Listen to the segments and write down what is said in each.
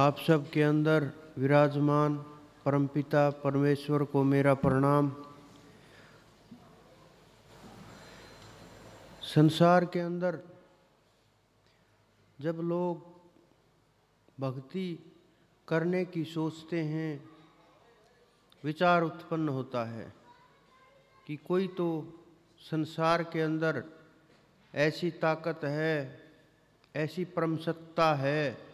आप सब के अंदर विराजमान परमपिता परमेश्वर को मेरा प्रणाम संसार के अंदर जब लोग भक्ति करने की सोचते हैं विचार उत्पन्न होता है कि कोई तो संसार के अंदर ऐसी ताकत है ऐसी परम सत्ता है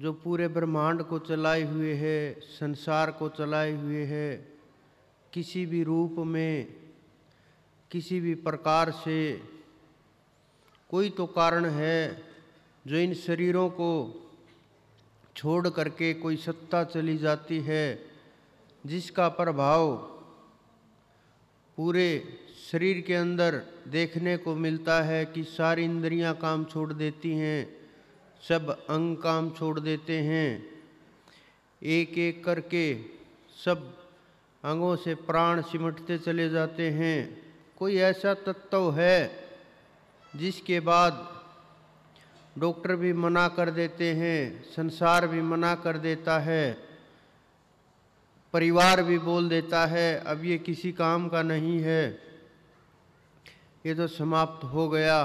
जो पूरे ब्रह्मांड को चलाए हुए है संसार को चलाए हुए है किसी भी रूप में किसी भी प्रकार से कोई तो कारण है जो इन शरीरों को छोड़ करके कोई सत्ता चली जाती है जिसका प्रभाव पूरे शरीर के अंदर देखने को मिलता है कि सारी इंद्रियां काम छोड़ देती हैं सब अंग काम छोड़ देते हैं एक एक करके सब अंगों से प्राण सिमटते चले जाते हैं कोई ऐसा तत्व है जिसके बाद डॉक्टर भी मना कर देते हैं संसार भी मना कर देता है परिवार भी बोल देता है अब ये किसी काम का नहीं है ये तो समाप्त हो गया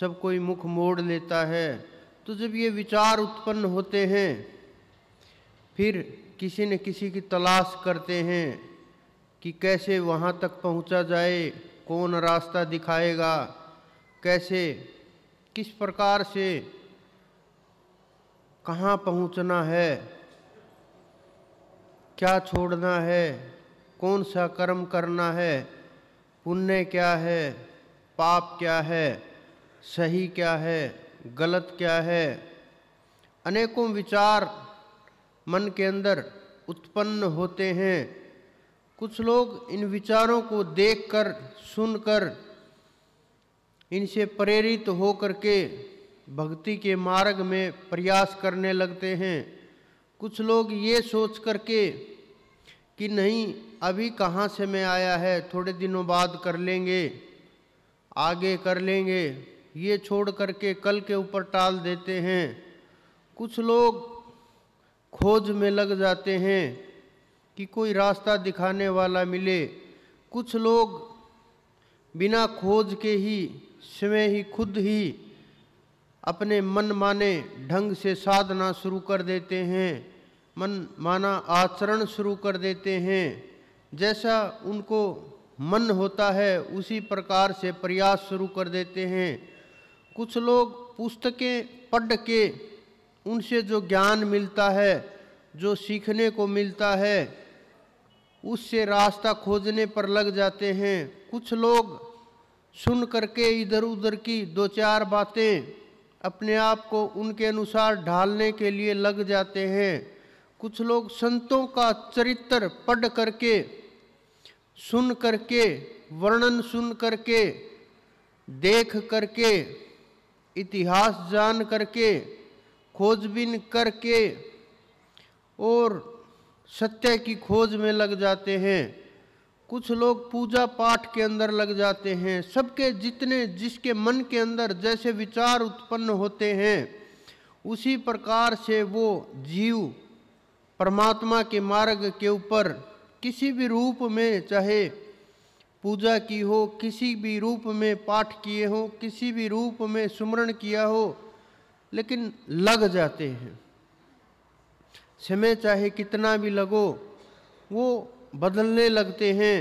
सब कोई मुख मोड़ लेता है तो जब ये विचार उत्पन्न होते हैं फिर किसी न किसी की तलाश करते हैं कि कैसे वहाँ तक पहुँचा जाए कौन रास्ता दिखाएगा कैसे किस प्रकार से कहाँ पहुँचना है क्या छोड़ना है कौन सा कर्म करना है पुण्य क्या है पाप क्या है सही क्या है गलत क्या है अनेकों विचार मन के अंदर उत्पन्न होते हैं कुछ लोग इन विचारों को देखकर सुनकर इनसे प्रेरित होकर के भक्ति के मार्ग में प्रयास करने लगते हैं कुछ लोग ये सोच कर के कि नहीं अभी कहाँ से मैं आया है थोड़े दिनों बाद कर लेंगे आगे कर लेंगे ये छोड़ करके कल के ऊपर टाल देते हैं कुछ लोग खोज में लग जाते हैं कि कोई रास्ता दिखाने वाला मिले कुछ लोग बिना खोज के ही स्वयं ही खुद ही अपने मन माने ढंग से साधना शुरू कर देते हैं मन माना आचरण शुरू कर देते हैं जैसा उनको मन होता है उसी प्रकार से प्रयास शुरू कर देते हैं कुछ लोग पुस्तकें पढ़ के उनसे जो ज्ञान मिलता है जो सीखने को मिलता है उससे रास्ता खोजने पर लग जाते हैं कुछ लोग सुन करके इधर उधर की दो चार बातें अपने आप को उनके अनुसार ढालने के लिए लग जाते हैं कुछ लोग संतों का चरित्र पढ़ करके सुन करके वर्णन सुन करके देख करके इतिहास जान करके खोजबीन करके और सत्य की खोज में लग जाते हैं कुछ लोग पूजा पाठ के अंदर लग जाते हैं सबके जितने जिसके मन के अंदर जैसे विचार उत्पन्न होते हैं उसी प्रकार से वो जीव परमात्मा के मार्ग के ऊपर किसी भी रूप में चाहे पूजा की हो किसी भी रूप में पाठ किए हो किसी भी रूप में सुमरण किया हो लेकिन लग जाते हैं समय चाहे कितना भी लगो वो बदलने लगते हैं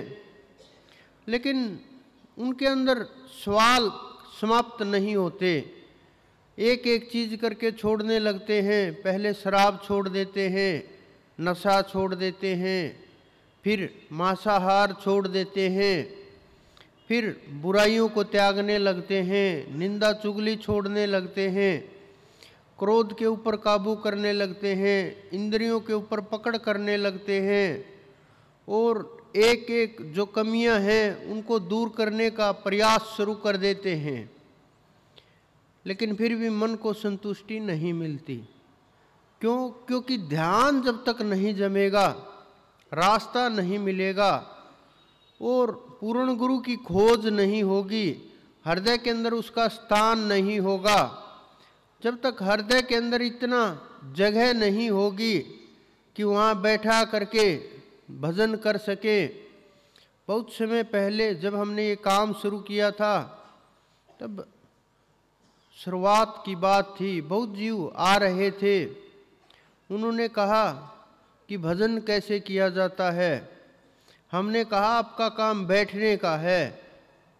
लेकिन उनके अंदर सवाल समाप्त नहीं होते एक एक चीज़ करके छोड़ने लगते हैं पहले शराब छोड़ देते हैं नशा छोड़ देते हैं फिर मांसाहार छोड़ देते हैं फिर बुराइयों को त्यागने लगते हैं निंदा चुगली छोड़ने लगते हैं क्रोध के ऊपर काबू करने लगते हैं इंद्रियों के ऊपर पकड़ करने लगते हैं और एक एक जो कमियां हैं उनको दूर करने का प्रयास शुरू कर देते हैं लेकिन फिर भी मन को संतुष्टि नहीं मिलती क्यों क्योंकि ध्यान जब तक नहीं जमेगा रास्ता नहीं मिलेगा और पूर्ण गुरु की खोज नहीं होगी हृदय के अंदर उसका स्थान नहीं होगा जब तक हृदय के अंदर इतना जगह नहीं होगी कि वहाँ बैठा करके भजन कर सके बहुत समय पहले जब हमने ये काम शुरू किया था तब शुरुआत की बात थी बहुत जीव आ रहे थे उन्होंने कहा कि भजन कैसे किया जाता है हमने कहा आपका काम बैठने का है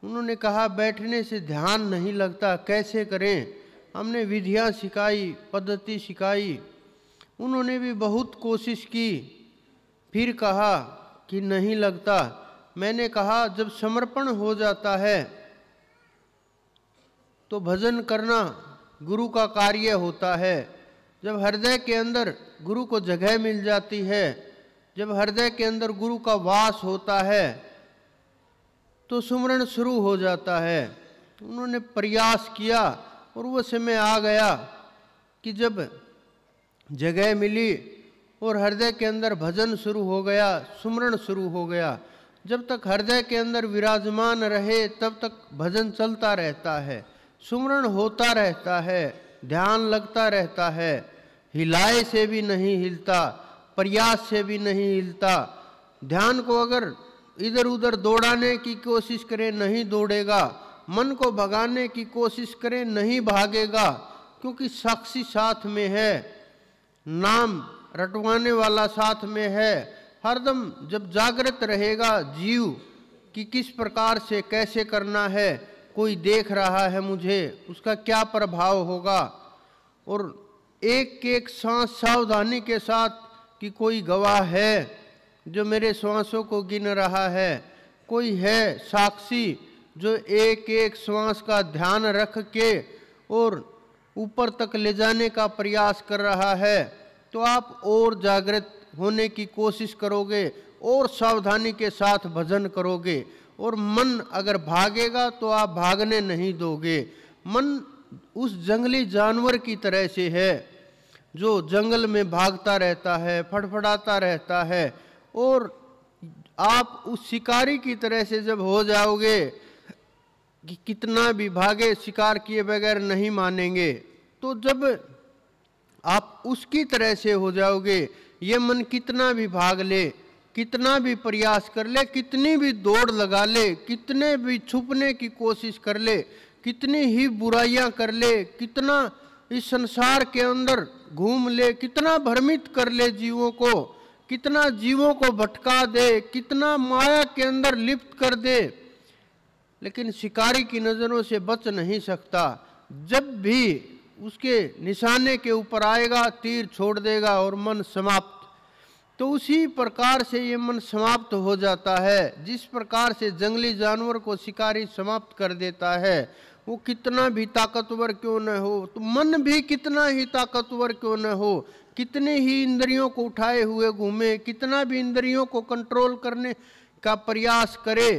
उन्होंने कहा बैठने से ध्यान नहीं लगता कैसे करें हमने विधियाँ सिखाई पद्धति सिखाई उन्होंने भी बहुत कोशिश की फिर कहा कि नहीं लगता मैंने कहा जब समर्पण हो जाता है तो भजन करना गुरु का कार्य होता है जब हृदय के अंदर गुरु को जगह मिल जाती है जब हृदय के अंदर गुरु का वास होता है तो सुमरण शुरू हो जाता है उन्होंने प्रयास किया और वह समय आ गया कि जब जगह मिली और हृदय के अंदर भजन शुरू हो गया सुमरण शुरू हो गया जब तक हृदय के अंदर विराजमान रहे तब तक भजन चलता रहता है सुमरण होता रहता है ध्यान लगता रहता है हिलाए से भी नहीं हिलता प्रयास से भी नहीं हिलता ध्यान को अगर इधर उधर दौड़ाने की कोशिश करें नहीं दौड़ेगा मन को भगाने की कोशिश करें नहीं भागेगा क्योंकि साक्षी साथ में है नाम रटवाने वाला साथ में है हरदम जब जागृत रहेगा जीव कि किस प्रकार से कैसे करना है कोई देख रहा है मुझे उसका क्या प्रभाव होगा और एक एक सांस सावधानी के साथ कि कोई गवाह है जो मेरे श्वासों को गिन रहा है कोई है साक्षी जो एक एक श्वास का ध्यान रख के और ऊपर तक ले जाने का प्रयास कर रहा है तो आप और जागृत होने की कोशिश करोगे और सावधानी के साथ भजन करोगे और मन अगर भागेगा तो आप भागने नहीं दोगे मन उस जंगली जानवर की तरह से है जो जंगल में भागता रहता है फड़फड़ाता रहता है और आप उस शिकारी की तरह से जब हो जाओगे कि कितना भी भागे शिकार किए बगैर नहीं मानेंगे तो जब आप उसकी तरह से हो जाओगे ये मन कितना भी भाग ले कितना भी प्रयास कर ले कितनी भी दौड़ लगा ले कितने भी छुपने की कोशिश कर ले कितनी ही बुराइयां कर ले कितना इस संसार के अंदर घूम ले कितना भ्रमित कर ले जीवों को कितना जीवों को भटका दे कितना माया के अंदर लिप्त कर दे लेकिन शिकारी की नज़रों से बच नहीं सकता जब भी उसके निशाने के ऊपर आएगा तीर छोड़ देगा और मन समाप्त तो उसी प्रकार से ये मन समाप्त हो जाता है जिस प्रकार से जंगली जानवर को शिकारी समाप्त कर देता है वो कितना भी ताकतवर क्यों न हो तो मन भी कितना ही ताकतवर क्यों न हो कितने ही इंद्रियों को उठाए हुए घूमे कितना भी इंद्रियों को कंट्रोल करने का प्रयास करे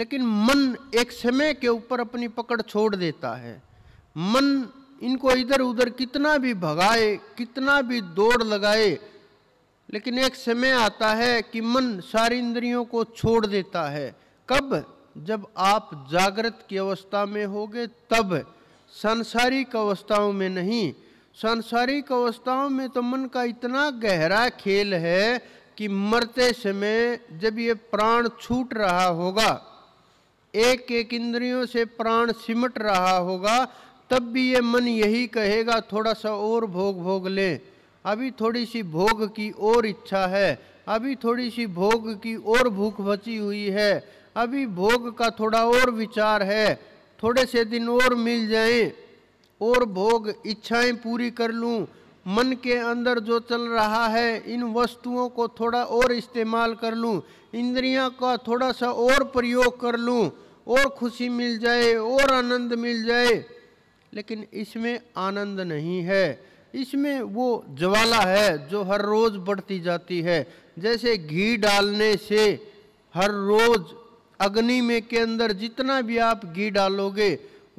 लेकिन मन एक समय के ऊपर अपनी पकड़ छोड़ देता है मन इनको इधर उधर कितना भी भगाए कितना भी दौड़ लगाए लेकिन एक समय आता है कि मन सारी इंद्रियों को छोड़ देता है कब जब आप जागृत की अवस्था में होगे तब सांसारिक अवस्थाओं में नहीं सांसारिक अवस्थाओं में तो मन का इतना गहरा खेल है कि मरते समय जब ये प्राण छूट रहा होगा एक एक इंद्रियों से प्राण सिमट रहा होगा तब भी ये मन यही कहेगा थोड़ा सा और भोग भोग लें अभी थोड़ी सी भोग की और इच्छा है अभी थोड़ी सी भोग की और भूख बची हुई है अभी भोग का थोड़ा और विचार है थोड़े से दिन और मिल जाएं और भोग इच्छाएं पूरी कर लूं मन के अंदर जो चल रहा है इन वस्तुओं को थोड़ा और इस्तेमाल कर लूं इंद्रियों का थोड़ा सा और प्रयोग कर लूं और खुशी मिल जाए और आनंद मिल जाए लेकिन इसमें आनंद नहीं है इसमें वो ज्वाला है जो हर रोज़ बढ़ती जाती है जैसे घी डालने से हर रोज़ अग्नि में के अंदर जितना भी आप घी डालोगे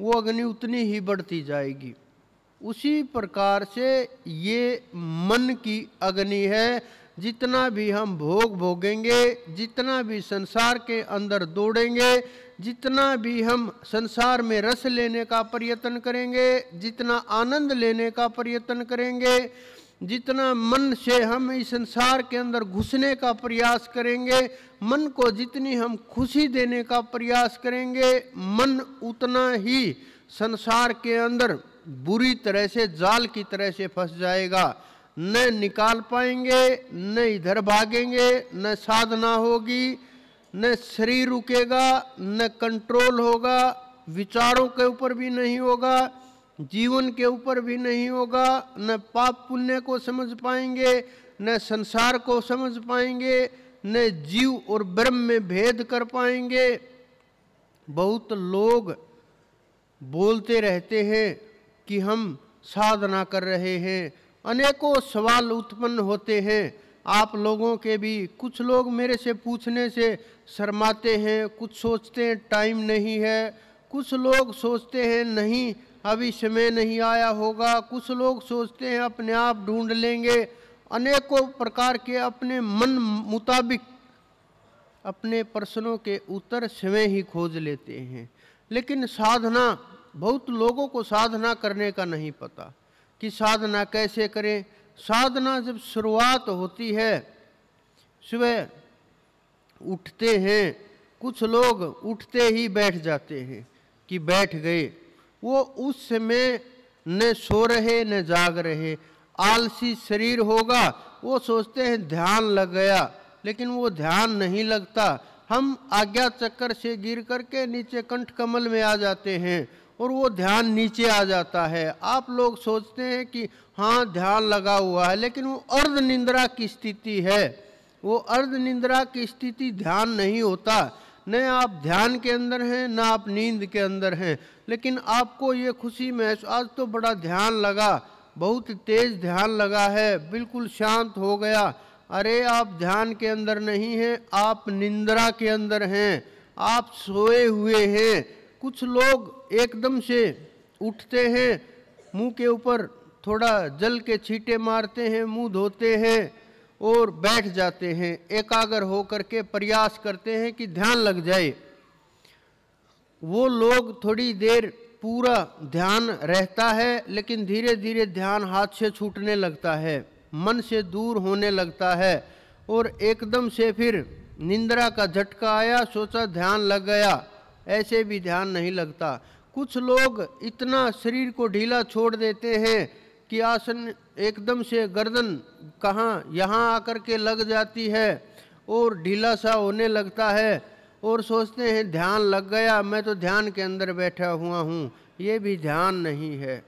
वो अग्नि उतनी ही बढ़ती जाएगी उसी प्रकार से ये मन की अग्नि है जितना भी हम भोग भोगेंगे जितना भी संसार के अंदर दौड़ेंगे जितना भी हम संसार में रस लेने का प्रयत्न करेंगे जितना आनंद लेने का प्रयत्न करेंगे जितना मन से हम इस संसार के अंदर घुसने का प्रयास करेंगे मन को जितनी हम खुशी देने का प्रयास करेंगे मन उतना ही संसार के अंदर बुरी तरह से जाल की तरह से फंस जाएगा न निकाल पाएंगे न इधर भागेंगे न साधना होगी न शरीर रुकेगा न कंट्रोल होगा विचारों के ऊपर भी नहीं होगा जीवन के ऊपर भी नहीं होगा न पाप पुण्य को समझ पाएंगे न संसार को समझ पाएंगे न जीव और ब्रह्म में भेद कर पाएंगे बहुत लोग बोलते रहते हैं कि हम साधना कर रहे हैं अनेकों सवाल उत्पन्न होते हैं आप लोगों के भी कुछ लोग मेरे से पूछने से शर्माते हैं कुछ सोचते हैं टाइम नहीं है कुछ लोग सोचते हैं नहीं अभी समय नहीं आया होगा कुछ लोग सोचते हैं अपने आप ढूंढ लेंगे अनेकों प्रकार के अपने मन मुताबिक अपने प्रश्नों के उत्तर समय ही खोज लेते हैं लेकिन साधना बहुत लोगों को साधना करने का नहीं पता कि साधना कैसे करें साधना जब शुरुआत होती है सुबह उठते हैं कुछ लोग उठते ही बैठ जाते हैं कि बैठ गए वो उस समय न सो रहे न जाग रहे आलसी शरीर होगा वो सोचते हैं ध्यान लग गया लेकिन वो ध्यान नहीं लगता हम आज्ञा चक्कर से गिर करके नीचे कंठ कमल में आ जाते हैं और वो ध्यान नीचे आ जाता है आप लोग सोचते हैं कि हाँ ध्यान लगा हुआ है लेकिन वो अर्ध निंद्रा की स्थिति है वो अर्ध निंद्रा की स्थिति ध्यान नहीं होता न आप ध्यान के अंदर हैं ना आप नींद के अंदर हैं लेकिन आपको ये खुशी महसूस आज तो बड़ा ध्यान लगा बहुत तेज़ ध्यान लगा है बिल्कुल शांत हो गया अरे आप ध्यान के अंदर नहीं हैं आप निंद्रा के अंदर हैं आप सोए हुए हैं कुछ लोग एकदम से उठते हैं मुंह के ऊपर थोड़ा जल के छींटे मारते हैं मुंह धोते हैं और बैठ जाते हैं एकाग्र होकर के प्रयास करते हैं कि ध्यान लग जाए वो लोग थोड़ी देर पूरा ध्यान रहता है लेकिन धीरे धीरे ध्यान हाथ से छूटने लगता है मन से दूर होने लगता है और एकदम से फिर निंद्रा का झटका आया सोचा ध्यान लग गया ऐसे भी ध्यान नहीं लगता कुछ लोग इतना शरीर को ढीला छोड़ देते हैं कि आसन एकदम से गर्दन कहाँ यहाँ आकर के लग जाती है और ढीला सा होने लगता है और सोचते हैं ध्यान लग गया मैं तो ध्यान के अंदर बैठा हुआ हूँ ये भी ध्यान नहीं है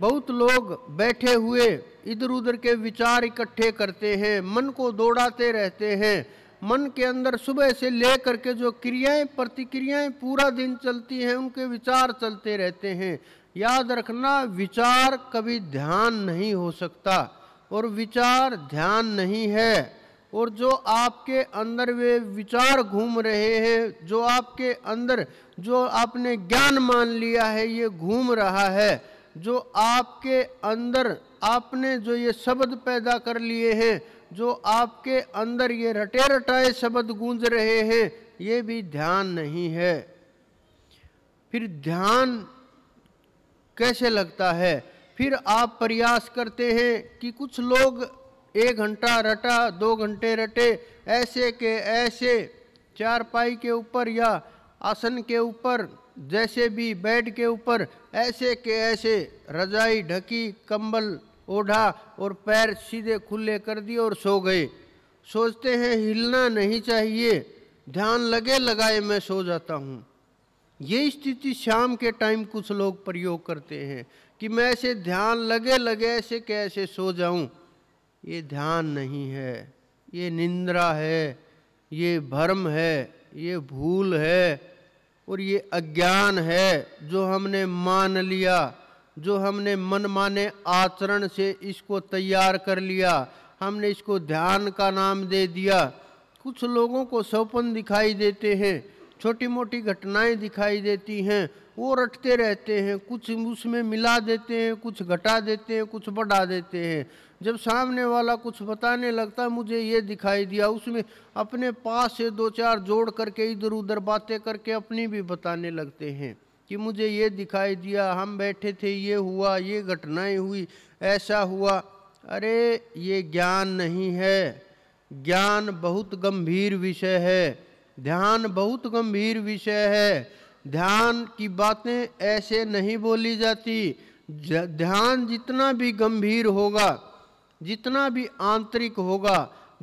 बहुत लोग बैठे हुए इधर उधर के विचार इकट्ठे करते हैं मन को दौड़ाते रहते हैं मन के अंदर सुबह से ले करके जो क्रियाएं प्रतिक्रियाएं पूरा दिन चलती हैं उनके विचार चलते रहते हैं याद रखना विचार कभी ध्यान नहीं हो सकता और विचार ध्यान नहीं है और जो आपके अंदर वे विचार घूम रहे हैं जो आपके अंदर जो आपने ज्ञान मान लिया है ये घूम रहा है जो आपके अंदर आपने जो ये शब्द पैदा कर लिए हैं जो आपके अंदर ये रटे रटाए शब्द गूंज रहे हैं ये भी ध्यान नहीं है फिर ध्यान कैसे लगता है फिर आप प्रयास करते हैं कि कुछ लोग एक घंटा रटा दो घंटे रटे ऐसे के ऐसे चारपाई के ऊपर या आसन के ऊपर जैसे भी बेड के ऊपर ऐसे के ऐसे रजाई ढकी कंबल ओढ़ा और पैर सीधे खुले कर दिए और सो गए सोचते हैं हिलना नहीं चाहिए ध्यान लगे लगाए मैं सो जाता हूँ ये स्थिति शाम के टाइम कुछ लोग प्रयोग करते हैं कि मैं ऐसे ध्यान लगे लगे ऐसे कैसे सो जाऊं ये ध्यान नहीं है ये निंद्रा है ये भ्रम है ये भूल है और ये अज्ञान है जो हमने मान लिया जो हमने मनमाने आचरण से इसको तैयार कर लिया हमने इसको ध्यान का नाम दे दिया कुछ लोगों को सौपन दिखाई देते हैं छोटी मोटी घटनाएं दिखाई देती हैं वो रटते रहते हैं कुछ उसमें मिला देते हैं कुछ घटा देते हैं कुछ बढ़ा देते हैं जब सामने वाला कुछ बताने लगता है मुझे ये दिखाई दिया उसमें अपने पास से दो चार जोड़ करके इधर उधर बातें करके अपनी भी बताने लगते हैं कि मुझे ये दिखाई दिया हम बैठे थे ये हुआ ये घटनाएँ हुई ऐसा हुआ अरे ये ज्ञान नहीं है ज्ञान बहुत गंभीर विषय है ध्यान बहुत गंभीर विषय है ध्यान की बातें ऐसे नहीं बोली जाती ध्यान जितना भी गंभीर होगा जितना भी आंतरिक होगा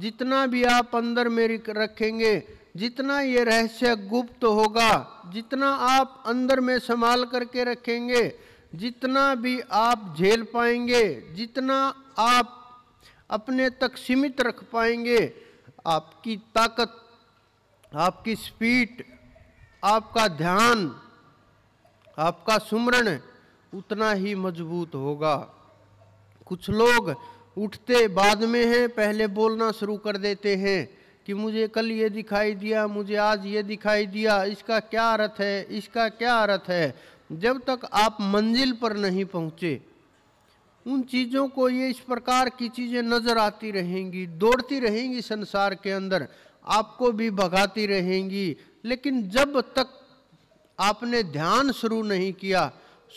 जितना भी आप अंदर में रखेंगे जितना ये रहस्य गुप्त होगा जितना आप अंदर में संभाल करके रखेंगे जितना भी आप झेल पाएंगे जितना आप अपने तक सीमित रख पाएंगे आपकी ताकत आपकी स्पीड आपका ध्यान आपका सुमरण उतना ही मजबूत होगा कुछ लोग उठते बाद में हैं पहले बोलना शुरू कर देते हैं कि मुझे कल ये दिखाई दिया मुझे आज ये दिखाई दिया इसका क्या अर्थ है इसका क्या अर्थ है जब तक आप मंजिल पर नहीं पहुँचे उन चीज़ों को ये इस प्रकार की चीज़ें नज़र आती रहेंगी दौड़ती रहेंगी संसार के अंदर आपको भी भगाती रहेंगी लेकिन जब तक आपने ध्यान शुरू नहीं किया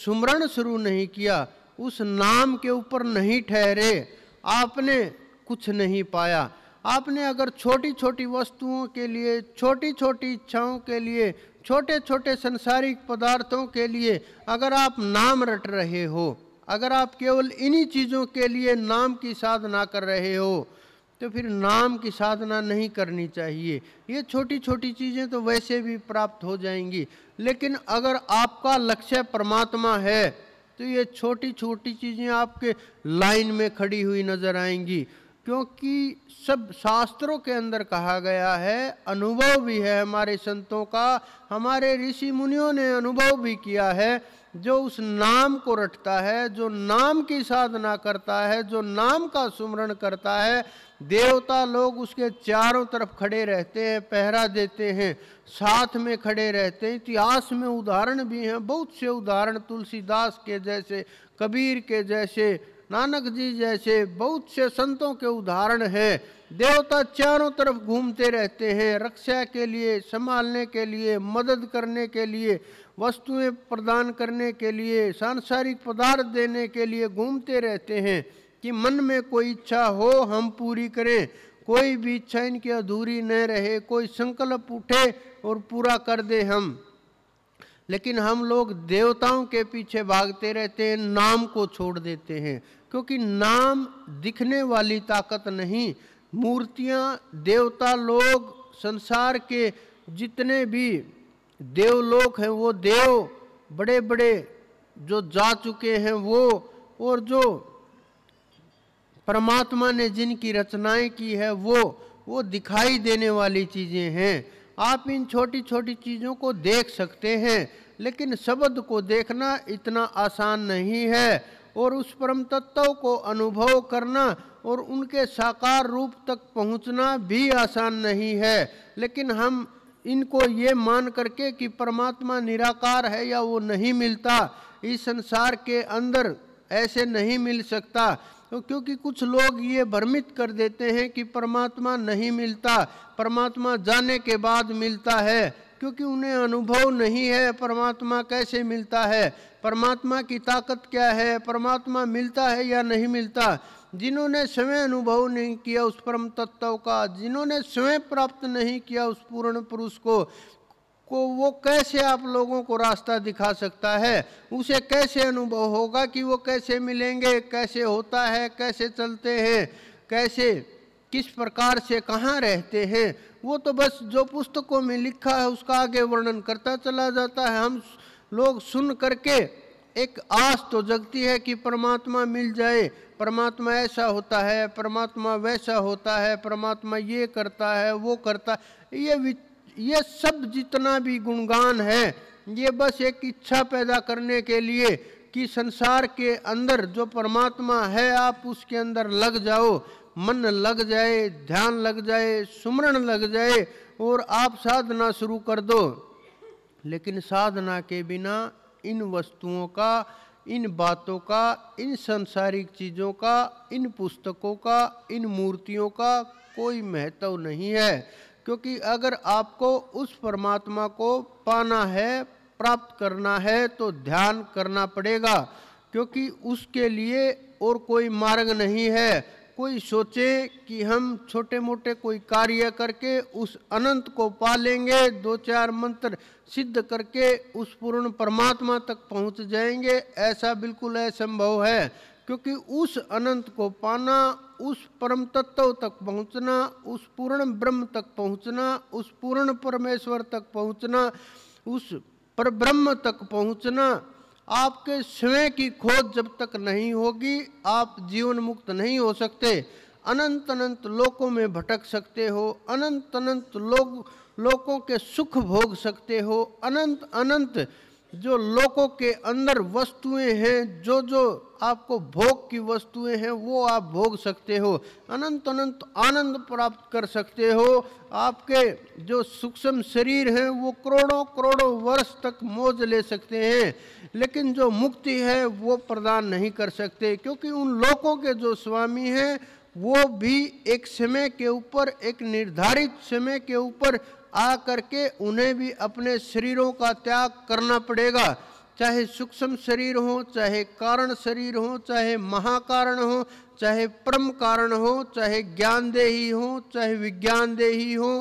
सुमरण शुरू नहीं किया उस नाम के ऊपर नहीं ठहरे आपने कुछ नहीं पाया आपने अगर छोटी छोटी वस्तुओं के लिए छोटी छोटी इच्छाओं के लिए छोटे छोटे संसारिक पदार्थों के लिए अगर आप नाम रट रहे हो अगर आप केवल इन्हीं चीज़ों के लिए नाम की साधना कर रहे हो तो फिर नाम की साधना नहीं करनी चाहिए ये छोटी छोटी चीज़ें तो वैसे भी प्राप्त हो जाएंगी लेकिन अगर आपका लक्ष्य परमात्मा है तो ये छोटी छोटी चीज़ें आपके लाइन में खड़ी हुई नजर आएंगी क्योंकि सब शास्त्रों के अंदर कहा गया है अनुभव भी है हमारे संतों का हमारे ऋषि मुनियों ने अनुभव भी किया है जो उस नाम को रटता है जो नाम की साधना करता है जो नाम का सुमरण करता है देवता लोग उसके चारों तरफ खड़े रहते हैं पहरा देते हैं साथ में खड़े रहते हैं इतिहास में उदाहरण भी हैं बहुत से उदाहरण तुलसीदास के जैसे कबीर के जैसे नानक जी जैसे बहुत से संतों के उदाहरण हैं देवता चारों तरफ घूमते रहते हैं रक्षा के लिए संभालने के लिए मदद करने के लिए वस्तुएं प्रदान करने के लिए सांसारिक पदार्थ देने के लिए घूमते रहते हैं कि मन में कोई इच्छा हो हम पूरी करें कोई भी इच्छा इनकी अधूरी न रहे कोई संकल्प उठे और पूरा कर दे हम लेकिन हम लोग देवताओं के पीछे भागते रहते हैं नाम को छोड़ देते हैं क्योंकि नाम दिखने वाली ताकत नहीं मूर्तियाँ देवता लोग संसार के जितने भी देवलोक हैं वो देव बड़े बड़े जो जा चुके हैं वो और जो परमात्मा ने जिनकी रचनाएं की है वो वो दिखाई देने वाली चीज़ें हैं आप इन छोटी छोटी चीज़ों को देख सकते हैं लेकिन शब्द को देखना इतना आसान नहीं है और उस परम तत्व को अनुभव करना और उनके साकार रूप तक पहुंचना भी आसान नहीं है लेकिन हम इनको ये मान करके कि परमात्मा निराकार है या वो नहीं मिलता इस संसार के अंदर ऐसे नहीं मिल सकता तो क्योंकि कुछ लोग ये भ्रमित कर देते हैं कि परमात्मा नहीं मिलता परमात्मा जाने के बाद मिलता है क्योंकि उन्हें अनुभव नहीं है परमात्मा कैसे मिलता है परमात्मा की ताकत क्या है परमात्मा मिलता है या नहीं मिलता जिन्होंने स्वयं अनुभव नहीं किया उस परम तत्व का जिन्होंने स्वयं प्राप्त नहीं किया उस पूर्ण पुरुष को को वो कैसे आप लोगों को रास्ता दिखा सकता है उसे कैसे अनुभव होगा कि वो कैसे मिलेंगे कैसे होता है कैसे चलते हैं कैसे किस प्रकार से कहाँ रहते हैं वो तो बस जो पुस्तकों में लिखा है उसका आगे वर्णन करता चला जाता है हम लोग सुन करके एक आस तो जगती है कि परमात्मा मिल जाए परमात्मा ऐसा होता है परमात्मा वैसा होता है परमात्मा ये करता है वो करता है ये ये सब जितना भी गुणगान है ये बस एक इच्छा पैदा करने के लिए कि संसार के अंदर जो परमात्मा है आप उसके अंदर लग जाओ मन लग जाए ध्यान लग जाए सुमरण लग जाए और आप साधना शुरू कर दो लेकिन साधना के बिना इन वस्तुओं का इन बातों का इन संसारिक चीज़ों का इन पुस्तकों का इन मूर्तियों का कोई महत्व नहीं है क्योंकि अगर आपको उस परमात्मा को पाना है प्राप्त करना है तो ध्यान करना पड़ेगा क्योंकि उसके लिए और कोई मार्ग नहीं है कोई सोचे कि हम छोटे मोटे कोई कार्य करके उस अनंत को पा लेंगे दो चार मंत्र सिद्ध करके उस पूर्ण परमात्मा तक पहुंच जाएंगे ऐसा बिल्कुल असंभव है क्योंकि उस अनंत को पाना उस परम तत्व तक पहुंचना उस पूर्ण ब्रह्म तक पहुंचना उस पूर्ण परमेश्वर तक पहुंचना उस पर ब्रह्म तक पहुंचना आपके स्वयं की खोज जब तक नहीं होगी आप जीवन मुक्त नहीं हो सकते अनंत अनंत लोकों में भटक सकते हो अनंत अनंत लोग लोकों के सुख भोग सकते हो अनंत अनंत जो लोकों के अंदर वस्तुएं हैं जो जो आपको भोग की वस्तुएं हैं वो आप भोग सकते हो अनंत अनंत आनंद प्राप्त कर सकते हो आपके जो सूक्ष्म शरीर हैं वो करोड़ों करोड़ों वर्ष तक मौज ले सकते हैं लेकिन जो मुक्ति है वो प्रदान नहीं कर सकते क्योंकि उन लोकों के जो स्वामी हैं वो भी एक समय के ऊपर एक निर्धारित समय के ऊपर आ करके उन्हें भी अपने शरीरों का त्याग करना पड़ेगा चाहे सूक्ष्म शरीर हो चाहे कारण शरीर हो चाहे महाकारण हो चाहे परम कारण हो चाहे ज्ञान देही हो चाहे विज्ञान देही हो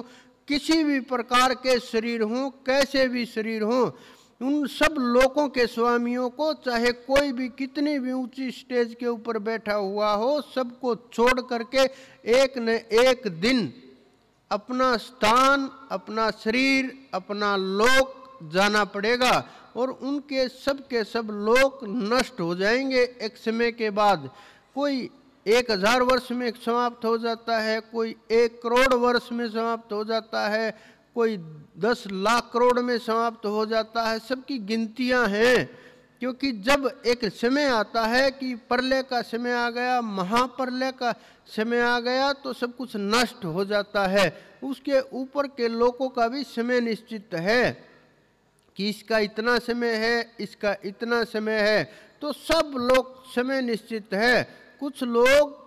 किसी भी प्रकार के शरीर हों कैसे भी शरीर हों उन सब लोगों के स्वामियों को चाहे कोई भी कितनी भी ऊंची स्टेज के ऊपर बैठा हुआ हो सबको छोड़ करके एक न एक दिन अपना स्थान अपना शरीर अपना लोक जाना पड़ेगा और उनके सब के सब लोक नष्ट हो जाएंगे एक समय के बाद कोई एक हजार वर्ष में समाप्त हो जाता है कोई एक करोड़ वर्ष में समाप्त हो जाता है कोई दस लाख करोड़ में समाप्त हो जाता है सबकी गिनतियां हैं क्योंकि जब एक समय आता है कि परले का समय आ गया महाप्रलय का समय आ गया तो सब कुछ नष्ट हो जाता है उसके ऊपर के लोगों का भी समय निश्चित है कि इसका इतना समय है इसका इतना समय है तो सब लोग समय निश्चित है कुछ लोग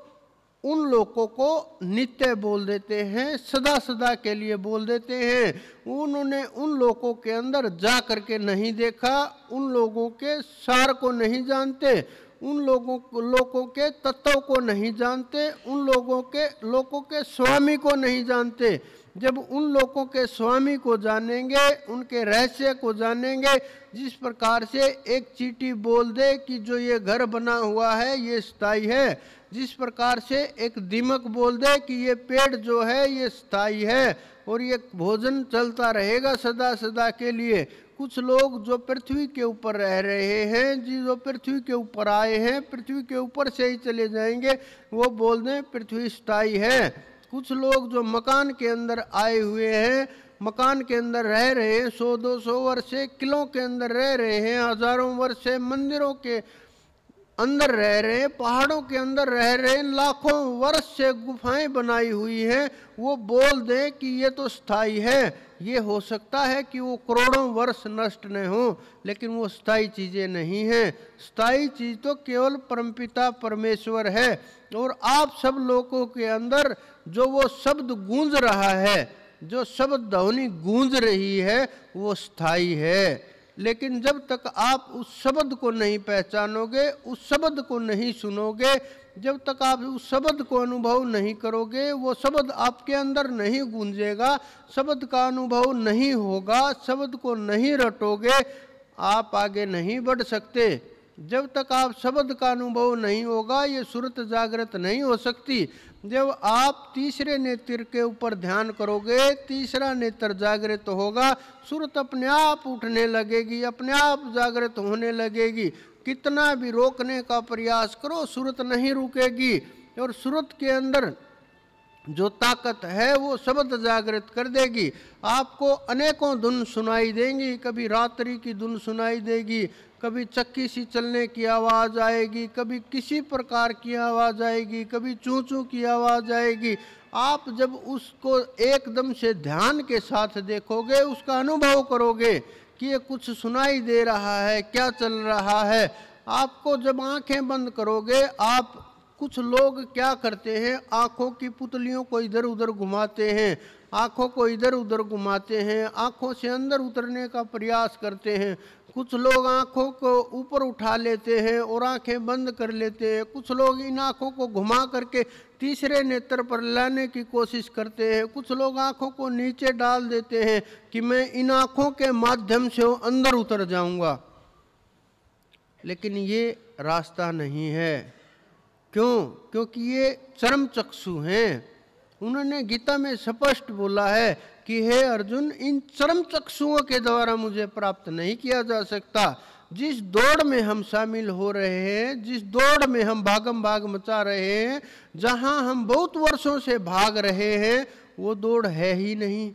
उन लोगों को नित्य बोल देते हैं सदा सदा के लिए बोल देते हैं उन्होंने उन लोगों के अंदर जा करके नहीं देखा उन लोगों के सार को नहीं जानते उन लोगों लोगों के तत्व को नहीं जानते उन लोगों के लोगों के स्वामी को नहीं जानते जब उन लोगों के स्वामी को जानेंगे उनके रहस्य को जानेंगे जिस प्रकार से एक चीटी बोल दे कि जो ये घर बना हुआ है ये स्थाई है जिस प्रकार से एक दीमक बोल दे कि ये पेड़ जो है ये स्थाई है और ये भोजन चलता रहेगा सदा सदा के लिए कुछ लोग जो पृथ्वी के ऊपर रह रहे हैं जी जो पृथ्वी के ऊपर आए हैं पृथ्वी के ऊपर से ही चले जाएंगे वो बोल दें पृथ्वी स्थायी है कुछ लोग जो मकान के अंदर आए हुए हैं मकान के अंदर रह रहे हैं सौ दो सौ वर्ष से किलों के अंदर रह रहे हैं हजारों वर्ष से मंदिरों के अंदर रह रहे हैं पहाड़ों के अंदर रह रहे हैं लाखों वर्ष से गुफाएं बनाई हुई हैं वो बोल दें कि ये तो स्थाई है ये हो सकता है कि वो करोड़ों वर्ष नष्ट न हो लेकिन वो स्थाई चीज़ें नहीं हैं स्थाई चीज़ तो केवल परमपिता परमेश्वर है और आप सब लोगों के अंदर जो वो शब्द गूंज रहा है जो शब्द ध्वनि गूंज रही है वो स्थाई है लेकिन जब तक आप उस शब्द को नहीं पहचानोगे उस शब्द को नहीं सुनोगे जब तक आप उस शब्द को अनुभव नहीं करोगे वो शब्द आपके अंदर नहीं गूंजेगा शब्द का अनुभव नहीं होगा शब्द को नहीं रटोगे आप आगे नहीं बढ़ सकते जब तक आप शब्द का अनुभव नहीं होगा ये सुरत जागृत नहीं हो सकती जब आप तीसरे नेत्र के ऊपर ध्यान करोगे तीसरा नेत्र जागृत होगा सूरत अपने आप उठने लगेगी अपने आप जागृत होने लगेगी कितना भी रोकने का प्रयास करो सूरत नहीं रुकेगी और सूरत के अंदर जो ताकत है वो शब्द जागृत कर देगी आपको अनेकों धुन सुनाई देंगी कभी रात्रि की धुन सुनाई देगी कभी चक्की सी चलने की आवाज़ आएगी कभी किसी प्रकार की आवाज़ आएगी कभी चूँ चूँ की आवाज़ आएगी आप जब उसको एकदम से ध्यान के साथ देखोगे उसका अनुभव करोगे कि ये कुछ सुनाई दे रहा है क्या चल रहा है आपको जब आंखें बंद करोगे आप कुछ लोग क्या करते हैं आँखों की पुतलियों को इधर उधर घुमाते हैं आँखों को इधर उधर घुमाते हैं आँखों से अंदर उतरने का प्रयास करते हैं कुछ लोग आँखों को ऊपर उठा लेते हैं और आँखें बंद कर लेते हैं कुछ लोग इन आँखों को घुमा करके तीसरे नेत्र पर लाने की कोशिश करते हैं कुछ लोग आँखों को नीचे डाल देते हैं कि मैं इन आँखों के माध्यम से अंदर उतर जाऊँगा लेकिन ये रास्ता नहीं है क्यों क्योंकि ये चरम चक्षु हैं उन्होंने गीता में स्पष्ट बोला है कि हे अर्जुन इन चरम चक्षुओं के द्वारा मुझे प्राप्त नहीं किया जा सकता जिस दौड़ में हम शामिल हो रहे हैं जिस दौड़ में हम भागम भाग मचा रहे हैं जहां हम बहुत वर्षों से भाग रहे हैं वो दौड़ है ही नहीं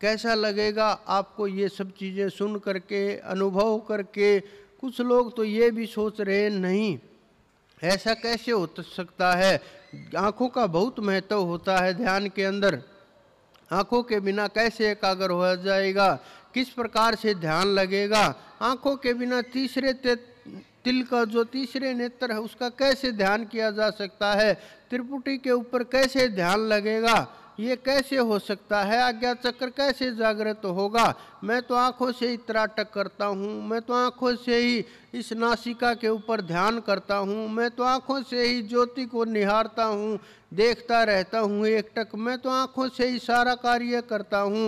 कैसा लगेगा आपको ये सब चीज़ें सुन करके अनुभव करके कुछ लोग तो ये भी सोच रहे नहीं ऐसा कैसे हो सकता है आँखों का बहुत महत्व होता है ध्यान के अंदर आंखों के बिना कैसे एकाग्र हो जाएगा किस प्रकार से ध्यान लगेगा आंखों के बिना तीसरे तिल का जो तीसरे नेत्र है उसका कैसे ध्यान किया जा सकता है त्रिपुटी के ऊपर कैसे ध्यान लगेगा ये कैसे हो सकता है आज्ञा चक्र कैसे जागृत होगा मैं तो आँखों से ही त्राटक करता हूँ मैं तो आँखों से ही इस नासिका के ऊपर ध्यान करता हूँ मैं तो आँखों से ही ज्योति को निहारता हूँ देखता रहता हूँ एकटक मैं तो आँखों से ही सारा कार्य करता हूँ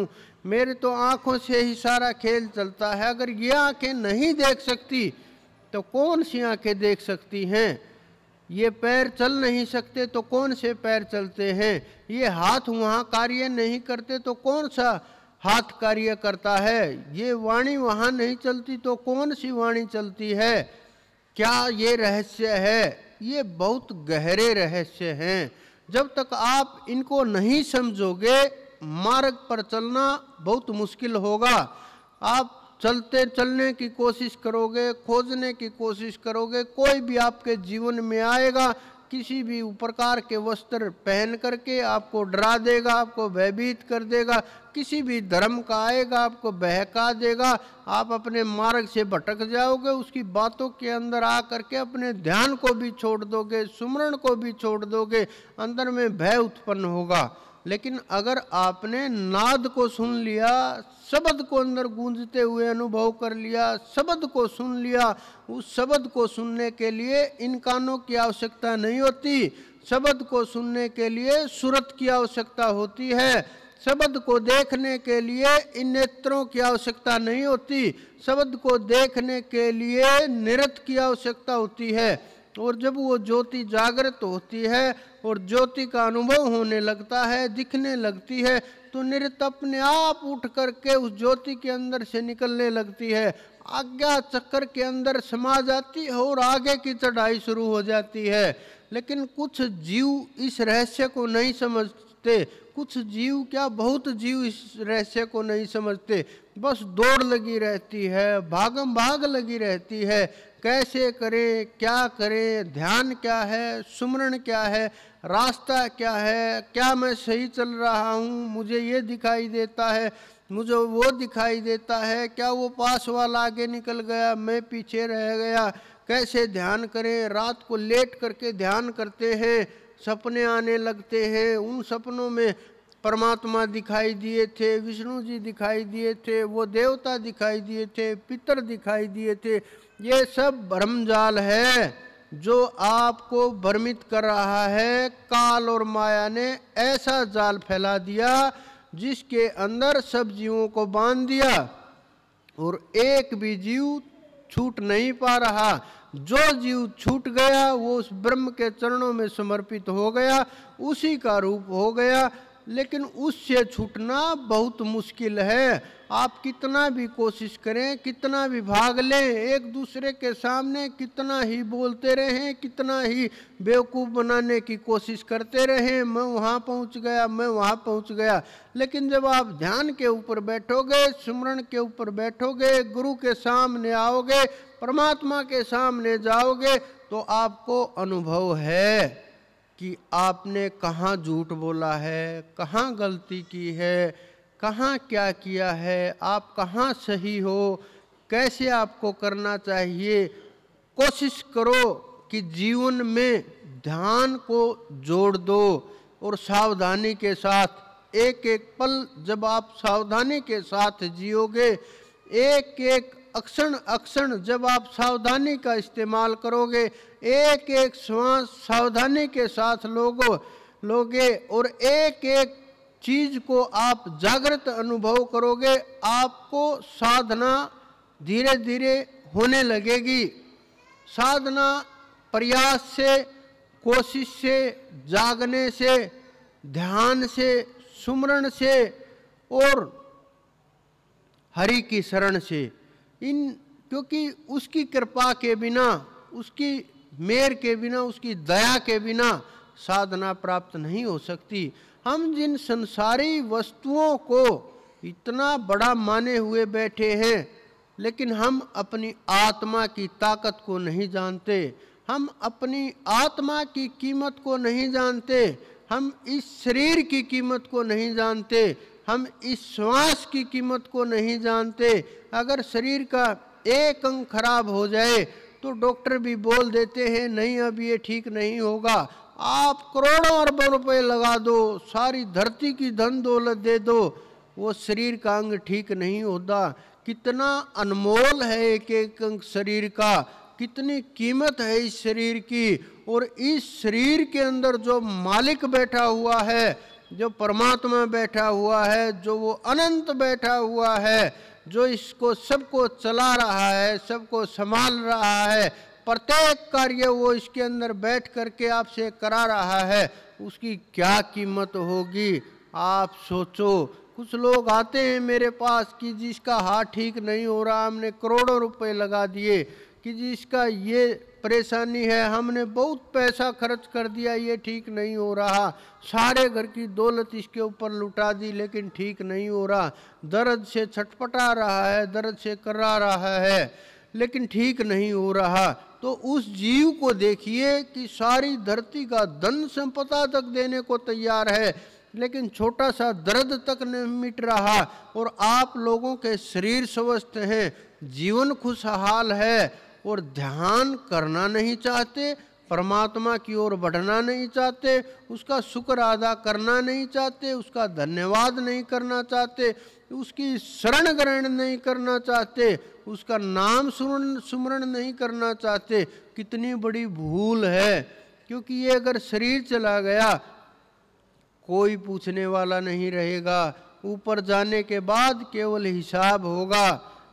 मेरे तो आँखों से ही सारा खेल चलता है अगर ये आँखें नहीं देख सकती तो कौन सी आँखें देख सकती हैं ये पैर चल नहीं सकते तो कौन से पैर चलते हैं ये हाथ वहाँ कार्य नहीं करते तो कौन सा हाथ कार्य करता है ये वाणी वहाँ नहीं चलती तो कौन सी वाणी चलती है क्या ये रहस्य है ये बहुत गहरे रहस्य हैं जब तक आप इनको नहीं समझोगे मार्ग पर चलना बहुत मुश्किल होगा आप चलते चलने की कोशिश करोगे खोजने की कोशिश करोगे कोई भी आपके जीवन में आएगा किसी भी प्रकार के वस्त्र पहन करके आपको डरा देगा आपको भयभीत कर देगा किसी भी धर्म का आएगा आपको बहका देगा आप अपने मार्ग से भटक जाओगे उसकी बातों के अंदर आ करके अपने ध्यान को भी छोड़ दोगे सुमरण को भी छोड़ दोगे अंदर में भय उत्पन्न होगा लेकिन अगर आपने नाद को सुन लिया शब्द को अंदर गूंजते हुए अनुभव कर लिया शब्द को सुन लिया उस शब्द को सुनने के लिए इन कानों की आवश्यकता नहीं होती शब्द को सुनने के लिए सूरत की आवश्यकता होती है शब्द को देखने के लिए इन नेत्रों की आवश्यकता नहीं होती शब्द को देखने के लिए निरत की आवश्यकता होती है और जब वो ज्योति जागृत होती है और ज्योति का अनुभव होने लगता है दिखने लगती है तो नृत अपने आप उठ करके उस ज्योति के अंदर से निकलने लगती है आज्ञा चक्कर के अंदर समा जाती है और आगे की चढ़ाई शुरू हो जाती है लेकिन कुछ जीव इस रहस्य को नहीं समझते कुछ जीव क्या बहुत जीव इस रहस्य को नहीं समझते बस दौड़ लगी रहती है भागम भाग लगी रहती है कैसे करे क्या करे ध्यान क्या है सुमरण क्या है रास्ता क्या है क्या मैं सही चल रहा हूँ मुझे ये दिखाई देता है मुझे वो दिखाई देता है क्या वो पास वाला आगे निकल गया मैं पीछे रह गया कैसे ध्यान करें रात को लेट करके ध्यान करते हैं सपने आने लगते हैं उन सपनों में परमात्मा दिखाई दिए थे विष्णु जी दिखाई दिए थे वो देवता दिखाई दिए थे पितर दिखाई दिए थे ये सब भ्रम जाल है जो आपको भ्रमित कर रहा है काल और माया ने ऐसा जाल फैला दिया जिसके अंदर सब जीवों को बांध दिया और एक भी जीव छूट नहीं पा रहा जो जीव छूट गया वो उस ब्रह्म के चरणों में समर्पित हो गया उसी का रूप हो गया लेकिन उससे छूटना बहुत मुश्किल है आप कितना भी कोशिश करें कितना भी भाग लें एक दूसरे के सामने कितना ही बोलते रहें कितना ही बेवकूफ़ बनाने की कोशिश करते रहें मैं वहाँ पहुँच गया मैं वहाँ पहुँच गया लेकिन जब आप ध्यान के ऊपर बैठोगे स्मरण के ऊपर बैठोगे गुरु के सामने आओगे परमात्मा के सामने जाओगे तो आपको अनुभव है कि आपने कहाँ झूठ बोला है कहाँ गलती की है कहाँ क्या किया है आप कहाँ सही हो कैसे आपको करना चाहिए कोशिश करो कि जीवन में ध्यान को जोड़ दो और सावधानी के साथ एक एक पल जब आप सावधानी के साथ जियोगे एक एक अक्षण अक्षण जब आप सावधानी का इस्तेमाल करोगे एक एक श्वास सावधानी के साथ लोगों लोगे और एक एक चीज को आप जागृत अनुभव करोगे आपको साधना धीरे धीरे होने लगेगी साधना प्रयास से कोशिश से जागने से ध्यान से सुमरण से और हरि की शरण से इन क्योंकि उसकी कृपा के बिना उसकी मेर के बिना उसकी दया के बिना साधना प्राप्त नहीं हो सकती हम जिन संसारी वस्तुओं को इतना बड़ा माने हुए बैठे हैं लेकिन हम अपनी आत्मा की ताकत को नहीं जानते हम अपनी आत्मा की कीमत को नहीं जानते हम इस शरीर की कीमत को नहीं जानते हम इस श्वास की कीमत को नहीं जानते अगर शरीर का एक अंग खराब हो जाए तो डॉक्टर भी बोल देते हैं नहीं अब ये ठीक नहीं होगा आप करोड़ों अरबों रुपए लगा दो सारी धरती की धन दौलत दे दो वो शरीर का अंग ठीक नहीं होता कितना अनमोल है एक एक अंग शरीर का कितनी कीमत है इस शरीर की और इस शरीर के अंदर जो मालिक बैठा हुआ है जो परमात्मा बैठा हुआ है जो वो अनंत बैठा हुआ है जो इसको सबको चला रहा है सबको संभाल रहा है प्रत्येक कार्य वो इसके अंदर बैठ करके आपसे करा रहा है उसकी क्या कीमत होगी आप सोचो कुछ लोग आते हैं मेरे पास कि जिसका हाथ ठीक नहीं हो रहा हमने करोड़ों रुपए लगा दिए कि जिसका ये परेशानी है हमने बहुत पैसा खर्च कर दिया ये ठीक नहीं हो रहा सारे घर की दौलत इसके ऊपर लुटा दी लेकिन ठीक नहीं हो रहा दर्द से छटपटा रहा है दर्द से करा रहा है लेकिन ठीक नहीं हो रहा तो उस जीव को देखिए कि सारी धरती का धन संपदा तक देने को तैयार है लेकिन छोटा सा दर्द तक नहीं मिट रहा और आप लोगों के शरीर स्वस्थ हैं जीवन खुशहाल है और ध्यान करना नहीं चाहते परमात्मा की ओर बढ़ना नहीं चाहते उसका शुक्र अदा करना नहीं चाहते उसका धन्यवाद नहीं करना चाहते उसकी शरण ग्रहण नहीं करना चाहते उसका नाम सुमरण सुमरण नहीं करना चाहते कितनी बड़ी भूल है क्योंकि ये अगर शरीर चला गया कोई पूछने वाला नहीं रहेगा ऊपर जाने के बाद केवल हिसाब होगा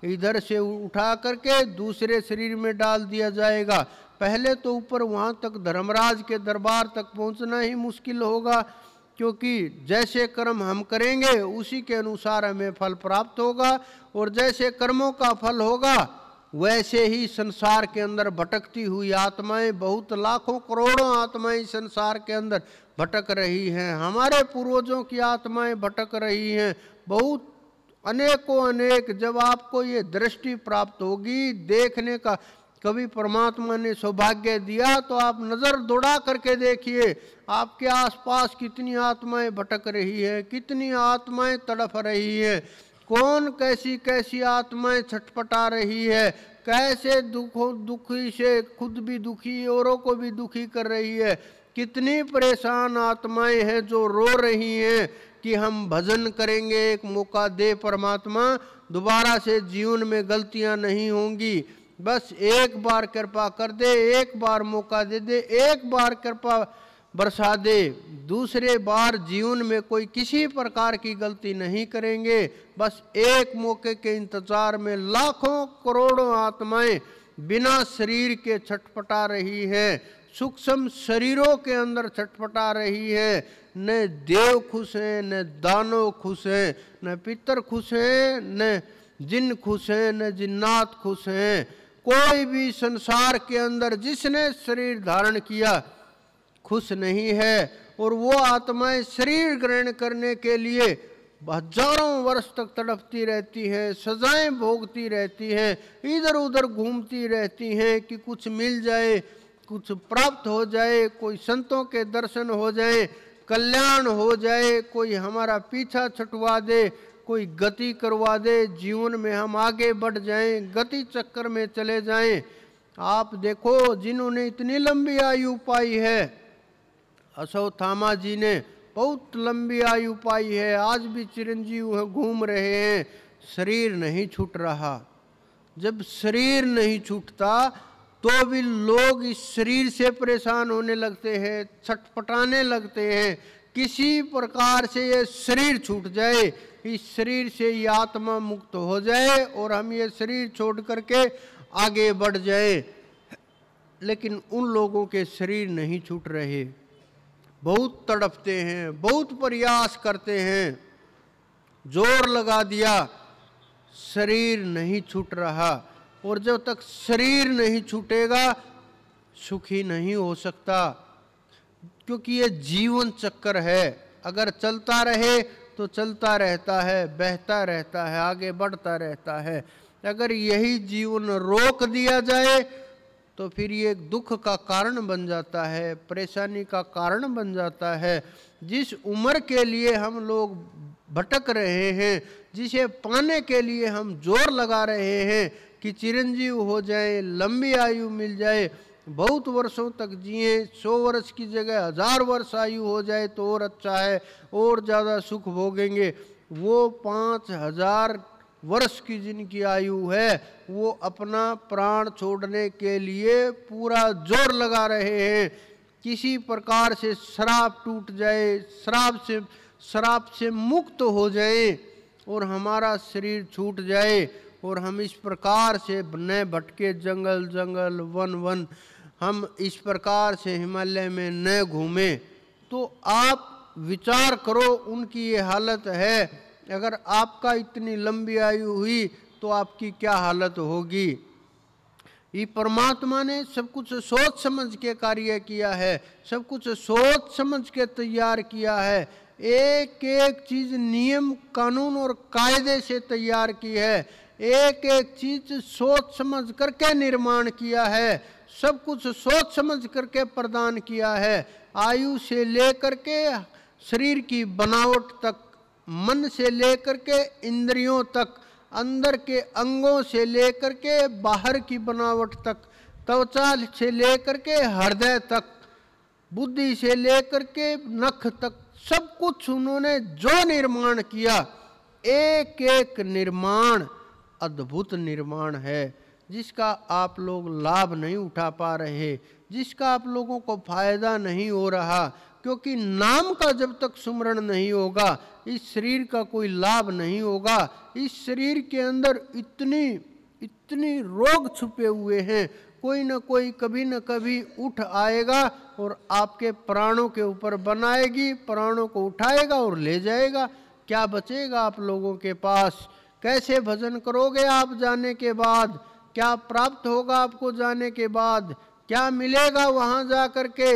इधर से उठा करके दूसरे शरीर में डाल दिया जाएगा पहले तो ऊपर वहाँ तक धर्मराज के दरबार तक पहुँचना ही मुश्किल होगा क्योंकि जैसे कर्म हम करेंगे उसी के अनुसार हमें फल प्राप्त होगा और जैसे कर्मों का फल होगा वैसे ही संसार के अंदर भटकती हुई आत्माएं बहुत लाखों करोड़ों आत्माएं संसार के अंदर भटक रही हैं हमारे पूर्वजों की आत्माएं भटक रही हैं बहुत अनेकों अनेक जब आपको ये दृष्टि प्राप्त होगी देखने का कभी परमात्मा ने सौभाग्य दिया तो आप नज़र दौड़ा करके देखिए आपके आसपास कितनी आत्माएं भटक रही है कितनी आत्माएं तड़फ रही है कौन कैसी कैसी आत्माएं छटपटा रही है कैसे दुखों दुखी से खुद भी दुखी औरों को भी दुखी कर रही है कितनी परेशान आत्माएं हैं जो रो रही हैं कि हम भजन करेंगे एक मौका दे परमात्मा दोबारा से जीवन में गलतियां नहीं होंगी बस एक बार कृपा कर दे एक बार मौका दे दे एक बार कृपा बरसा दे दूसरे बार जीवन में कोई किसी प्रकार की गलती नहीं करेंगे बस एक मौके के इंतजार में लाखों करोड़ों आत्माएं बिना शरीर के छटपटा रही है सूक्ष्म शरीरों के अंदर छटपटा रही है न देव खुश हैं न दानव खुश हैं न पितर खुश हैं न जिन खुश हैं न जिन्नात खुश हैं कोई भी संसार के अंदर जिसने शरीर धारण किया खुश नहीं है और वो आत्माएं शरीर ग्रहण करने के लिए हजारों वर्ष तक तड़पती रहती है सजाएं भोगती रहती हैं इधर उधर घूमती रहती हैं कि कुछ मिल जाए कुछ प्राप्त हो जाए कोई संतों के दर्शन हो जाए कल्याण हो जाए कोई हमारा पीछा छटवा दे कोई गति करवा दे जीवन में हम आगे बढ़ जाएं गति चक्कर में चले जाएं आप देखो जिन्होंने इतनी लंबी आयु पाई है थामा जी ने बहुत लंबी आयु पाई है आज भी चिरंजीव है घूम रहे हैं शरीर नहीं छूट रहा जब शरीर नहीं छूटता तो भी लोग इस शरीर से परेशान होने लगते हैं छटपटाने लगते हैं किसी प्रकार से ये शरीर छूट जाए इस शरीर से ये आत्मा मुक्त हो जाए और हम ये शरीर छोड़ करके आगे बढ़ जाए लेकिन उन लोगों के शरीर नहीं छूट रहे बहुत तड़पते हैं बहुत प्रयास करते हैं जोर लगा दिया शरीर नहीं छूट रहा और जब तक शरीर नहीं छूटेगा सुखी नहीं हो सकता क्योंकि ये जीवन चक्कर है अगर चलता रहे तो चलता रहता है बहता रहता है आगे बढ़ता रहता है अगर यही जीवन रोक दिया जाए तो फिर ये दुख का कारण बन जाता है परेशानी का कारण बन जाता है जिस उम्र के लिए हम लोग भटक रहे हैं जिसे पाने के लिए हम जोर लगा रहे हैं कि चिरंजीव हो जाए लंबी आयु मिल जाए बहुत वर्षों तक जिए सौ वर्ष की जगह हज़ार वर्ष आयु हो जाए तो और अच्छा है और ज़्यादा सुख भोगेंगे वो पाँच हज़ार वर्ष की जिनकी आयु है वो अपना प्राण छोड़ने के लिए पूरा जोर लगा रहे हैं किसी प्रकार से शराब टूट जाए शराब से शराब से मुक्त हो जाए और हमारा शरीर छूट जाए और हम इस प्रकार से न भटके जंगल जंगल वन वन हम इस प्रकार से हिमालय में न घूमें तो आप विचार करो उनकी ये हालत है अगर आपका इतनी लंबी आयु हुई तो आपकी क्या हालत होगी ये परमात्मा ने सब कुछ सोच समझ के कार्य किया है सब कुछ सोच समझ के तैयार किया है एक एक चीज नियम कानून और कायदे से तैयार की है एक एक चीज सोच समझ करके निर्माण किया है सब कुछ सोच समझ करके प्रदान किया है आयु से लेकर के शरीर की बनावट तक मन से लेकर के इंद्रियों तक अंदर के अंगों से लेकर के बाहर की बनावट तक त्वचा से लेकर के हृदय तक बुद्धि से लेकर के नख तक सब कुछ उन्होंने जो निर्माण किया एक एक निर्माण अद्भुत निर्माण है जिसका आप लोग लाभ नहीं उठा पा रहे जिसका आप लोगों को फायदा नहीं हो रहा क्योंकि नाम का जब तक सुमरण नहीं होगा इस शरीर का कोई लाभ नहीं होगा इस शरीर के अंदर इतनी इतनी रोग छुपे हुए हैं कोई ना कोई कभी न कभी उठ आएगा और आपके प्राणों के ऊपर बनाएगी प्राणों को उठाएगा और ले जाएगा क्या बचेगा आप लोगों के पास कैसे भजन करोगे आप जाने के बाद क्या प्राप्त होगा आपको जाने के बाद क्या मिलेगा वहाँ जा कर के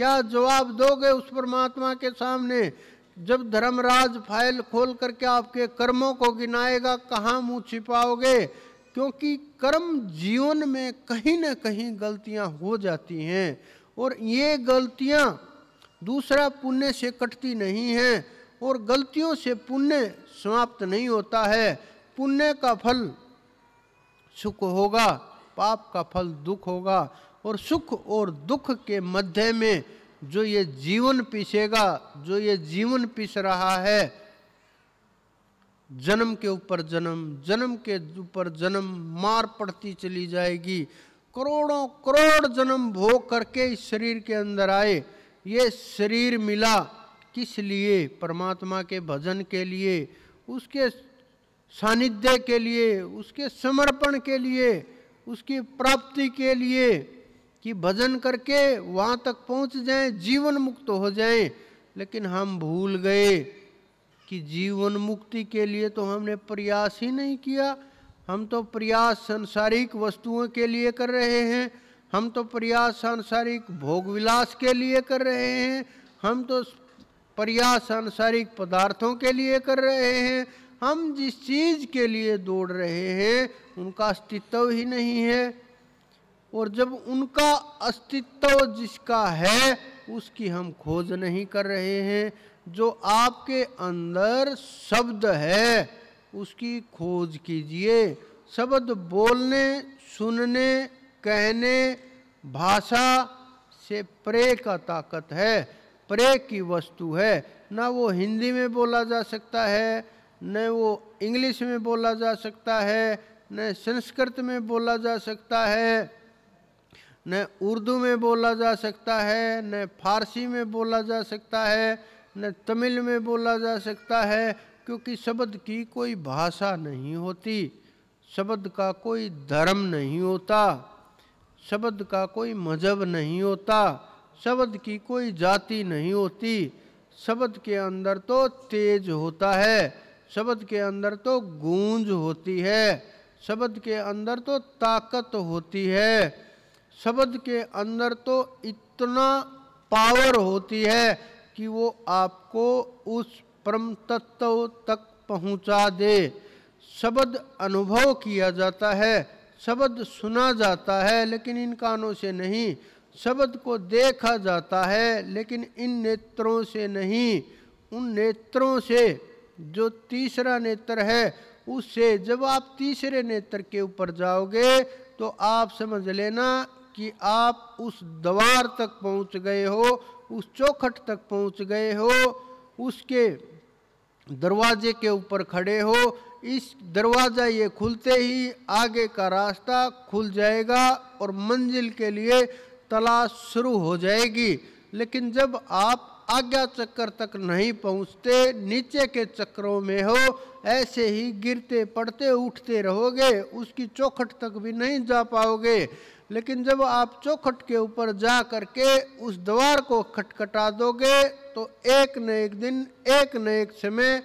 क्या जवाब दोगे उस परमात्मा के सामने जब धर्मराज फाइल खोल करके आपके कर्मों को गिनाएगा कहाँ मुँह छिपाओगे क्योंकि कर्म जीवन में कहीं ना कहीं गलतियाँ हो जाती हैं और ये गलतियाँ दूसरा पुण्य से कटती नहीं हैं और गलतियों से पुण्य समाप्त नहीं होता है पुण्य का फल सुख होगा पाप का फल दुख होगा और सुख और दुख के मध्य में जो ये जीवन पिसेगा जो ये जीवन पिस रहा है जन्म के ऊपर जन्म जन्म के ऊपर जन्म मार पड़ती चली जाएगी करोड़ों करोड़ जन्म भोग करके इस शरीर के अंदर आए ये शरीर मिला किस लिए परमात्मा के भजन के लिए उसके सानिध्य के लिए उसके समर्पण के लिए उसकी प्राप्ति के लिए कि भजन करके वहाँ तक पहुँच जाए जीवन मुक्त हो जाए लेकिन हम भूल गए कि जीवन मुक्ति के लिए तो हमने प्रयास ही नहीं किया हम तो प्रयास सांसारिक वस्तुओं के लिए कर रहे हैं हम तो प्रयास सांसारिक भोग विलास के लिए कर रहे हैं हम तो प्रयास सांसारिक पदार्थों के लिए कर रहे हैं हम जिस चीज के लिए दौड़ रहे हैं उनका अस्तित्व ही नहीं है और जब उनका अस्तित्व जिसका है उसकी हम खोज नहीं कर रहे हैं जो आपके अंदर शब्द है उसकी खोज कीजिए शब्द बोलने सुनने कहने भाषा से प्रे का ताकत है परे की वस्तु है ना वो हिंदी में बोला जा सकता है न वो इंग्लिश में बोला जा सकता है न संस्कृत में बोला जा सकता है न उर्दू में बोला जा सकता है न फारसी में बोला जा सकता है न तमिल में बोला जा सकता है क्योंकि शब्द की कोई भाषा नहीं होती शब्द का कोई धर्म नहीं होता शब्द का कोई मजहब नहीं होता शब्द की कोई जाति नहीं होती शब्द के अंदर तो तेज होता है शब्द के अंदर तो गूंज होती है शब्द के अंदर तो ताकत होती है शब्द के अंदर तो इतना पावर होती है कि वो आपको उस परम तत्व तक पहुंचा दे शब्द अनुभव किया जाता है शब्द सुना जाता है लेकिन इन कानों से नहीं शब्द को देखा जाता है लेकिन इन नेत्रों से नहीं उन नेत्रों से जो तीसरा नेत्र है उससे जब आप तीसरे नेत्र के ऊपर जाओगे तो आप समझ लेना कि आप उस द्वार तक पहुंच गए हो उस चौखट तक पहुंच गए हो उसके दरवाजे के ऊपर खड़े हो इस दरवाज़ा ये खुलते ही आगे का रास्ता खुल जाएगा और मंजिल के लिए तलाश शुरू हो जाएगी लेकिन जब आप आज्ञा चक्कर तक नहीं पहुंचते नीचे के चक्रों में हो ऐसे ही गिरते पड़ते उठते रहोगे उसकी चौखट तक भी नहीं जा पाओगे लेकिन जब आप चौखट के ऊपर जा करके उस द्वार को खटखटा दोगे तो एक न एक दिन एक न एक समय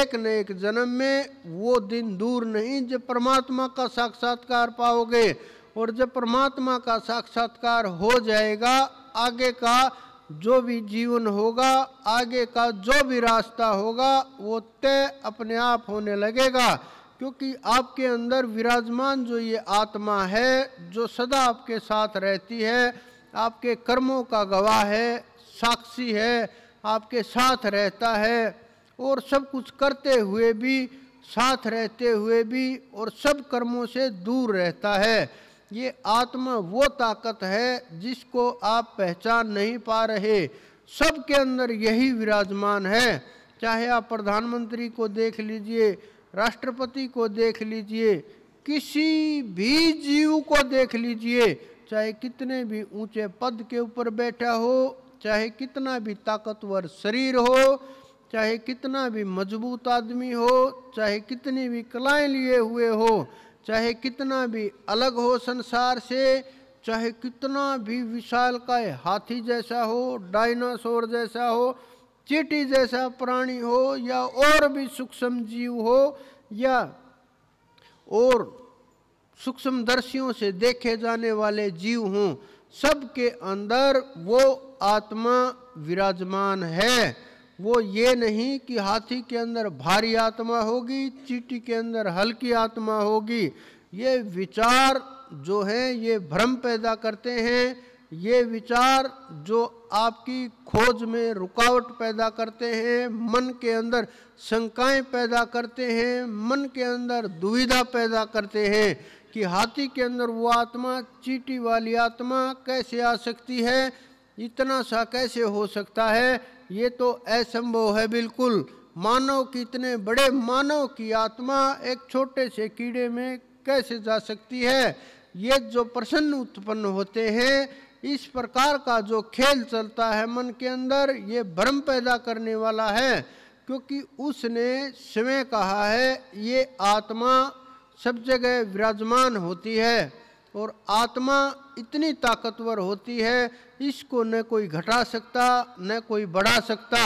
एक न एक जन्म में वो दिन दूर नहीं जब परमात्मा का साक्षात्कार पाओगे और जब परमात्मा का साक्षात्कार हो जाएगा आगे का जो भी जीवन होगा आगे का जो भी रास्ता होगा वो तय अपने आप होने लगेगा क्योंकि आपके अंदर विराजमान जो ये आत्मा है जो सदा आपके साथ रहती है आपके कर्मों का गवाह है साक्षी है आपके साथ रहता है और सब कुछ करते हुए भी साथ रहते हुए भी और सब कर्मों से दूर रहता है ये आत्मा वो ताकत है जिसको आप पहचान नहीं पा रहे सबके अंदर यही विराजमान है चाहे आप प्रधानमंत्री को देख लीजिए राष्ट्रपति को देख लीजिए किसी भी जीव को देख लीजिए चाहे कितने भी ऊंचे पद के ऊपर बैठा हो चाहे कितना भी ताकतवर शरीर हो चाहे कितना भी मजबूत आदमी हो चाहे कितनी भी कलाएं लिए हुए हो चाहे कितना भी अलग हो संसार से चाहे कितना भी विशाल का हाथी जैसा हो डायनासोर जैसा हो चीटी जैसा प्राणी हो या और भी सूक्ष्म जीव हो या और सूक्ष्म दर्शियों से देखे जाने वाले जीव हों सबके अंदर वो आत्मा विराजमान है वो ये नहीं कि हाथी के अंदर भारी आत्मा होगी चीटी के अंदर हल्की आत्मा होगी ये विचार जो है ये भ्रम पैदा करते हैं ये विचार जो आपकी खोज में रुकावट पैदा करते हैं मन के अंदर शंकाएँ पैदा करते हैं मन के अंदर दुविधा पैदा करते हैं कि हाथी के अंदर वो आत्मा चीटी वाली आत्मा कैसे आ सकती है इतना सा कैसे हो सकता है ये तो असंभव है बिल्कुल मानव की इतने बड़े मानव की आत्मा एक छोटे से कीड़े में कैसे जा सकती है ये जो प्रसन्न उत्पन्न होते हैं इस प्रकार का जो खेल चलता है मन के अंदर ये भ्रम पैदा करने वाला है क्योंकि उसने स्वयं कहा है ये आत्मा सब जगह विराजमान होती है और आत्मा इतनी ताकतवर होती है इसको न कोई घटा सकता न कोई बढ़ा सकता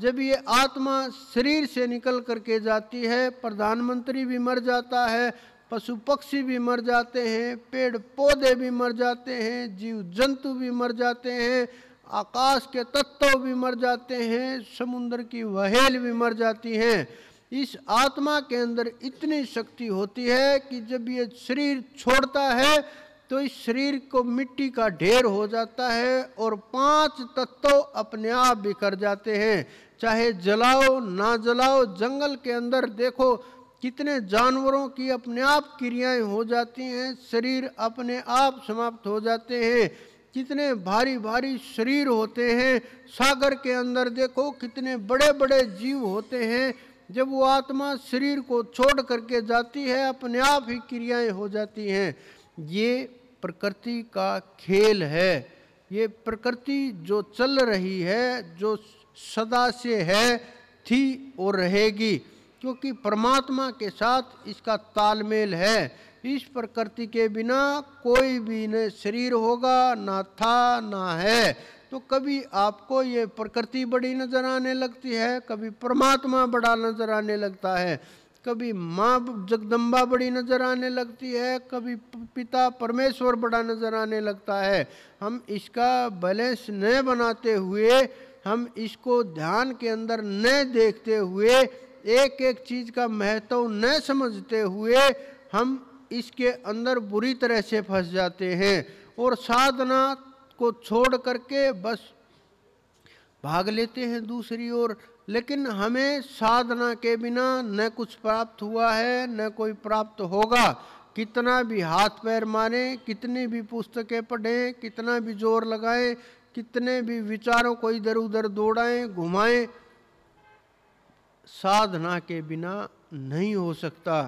जब ये आत्मा शरीर से निकल करके जाती है प्रधानमंत्री भी मर जाता है पशु पक्षी भी मर जाते हैं पेड़ पौधे भी मर जाते हैं जीव जंतु भी मर जाते हैं आकाश के तत्व भी मर जाते हैं समुद्र की वहेल भी मर जाती हैं इस आत्मा के अंदर इतनी शक्ति होती है कि जब ये शरीर छोड़ता है तो इस शरीर को मिट्टी का ढेर हो जाता है और पांच तत्व अपने आप बिखर जाते हैं चाहे जलाओ ना जलाओ जंगल के अंदर देखो कितने जानवरों की अपने आप क्रियाएं हो जाती हैं शरीर अपने आप समाप्त हो जाते हैं कितने भारी भारी शरीर होते हैं सागर के अंदर देखो कितने बड़े बड़े जीव होते हैं जब वो आत्मा शरीर को छोड़ करके जाती है अपने आप ही क्रियाएं हो जाती हैं ये प्रकृति का खेल है ये प्रकृति जो चल रही है जो सदा से है थी और रहेगी क्योंकि परमात्मा के साथ इसका तालमेल है इस प्रकृति के बिना कोई भी न शरीर होगा ना था ना है तो कभी आपको ये प्रकृति बड़ी नज़र आने लगती है कभी परमात्मा बड़ा नज़र आने लगता है कभी माँ जगदम्बा बड़ी नज़र आने लगती है कभी पिता परमेश्वर बड़ा नज़र आने लगता है हम इसका बैलेंस न बनाते हुए हम इसको ध्यान के अंदर न देखते हुए एक एक चीज़ का महत्व न समझते हुए हम इसके अंदर बुरी तरह से फंस जाते हैं और साधना को छोड़ करके बस भाग लेते हैं दूसरी ओर लेकिन हमें साधना के बिना न कुछ प्राप्त हुआ है न कोई प्राप्त होगा कितना भी हाथ पैर मारें कितनी भी पुस्तकें पढ़ें कितना भी जोर लगाएं कितने भी विचारों को इधर उधर दौड़ाएं घुमाएं साधना के बिना नहीं हो सकता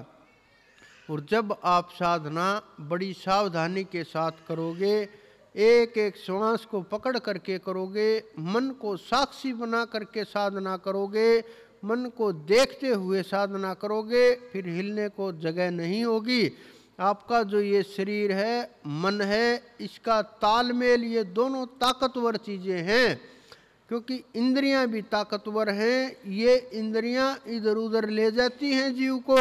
और जब आप साधना बड़ी सावधानी के साथ करोगे एक एक श्वास को पकड़ करके करोगे मन को साक्षी बना करके साधना करोगे मन को देखते हुए साधना करोगे फिर हिलने को जगह नहीं होगी आपका जो ये शरीर है मन है इसका तालमेल ये दोनों ताकतवर चीज़ें हैं क्योंकि इंद्रियां भी ताकतवर हैं ये इंद्रियां इधर उधर ले जाती हैं जीव को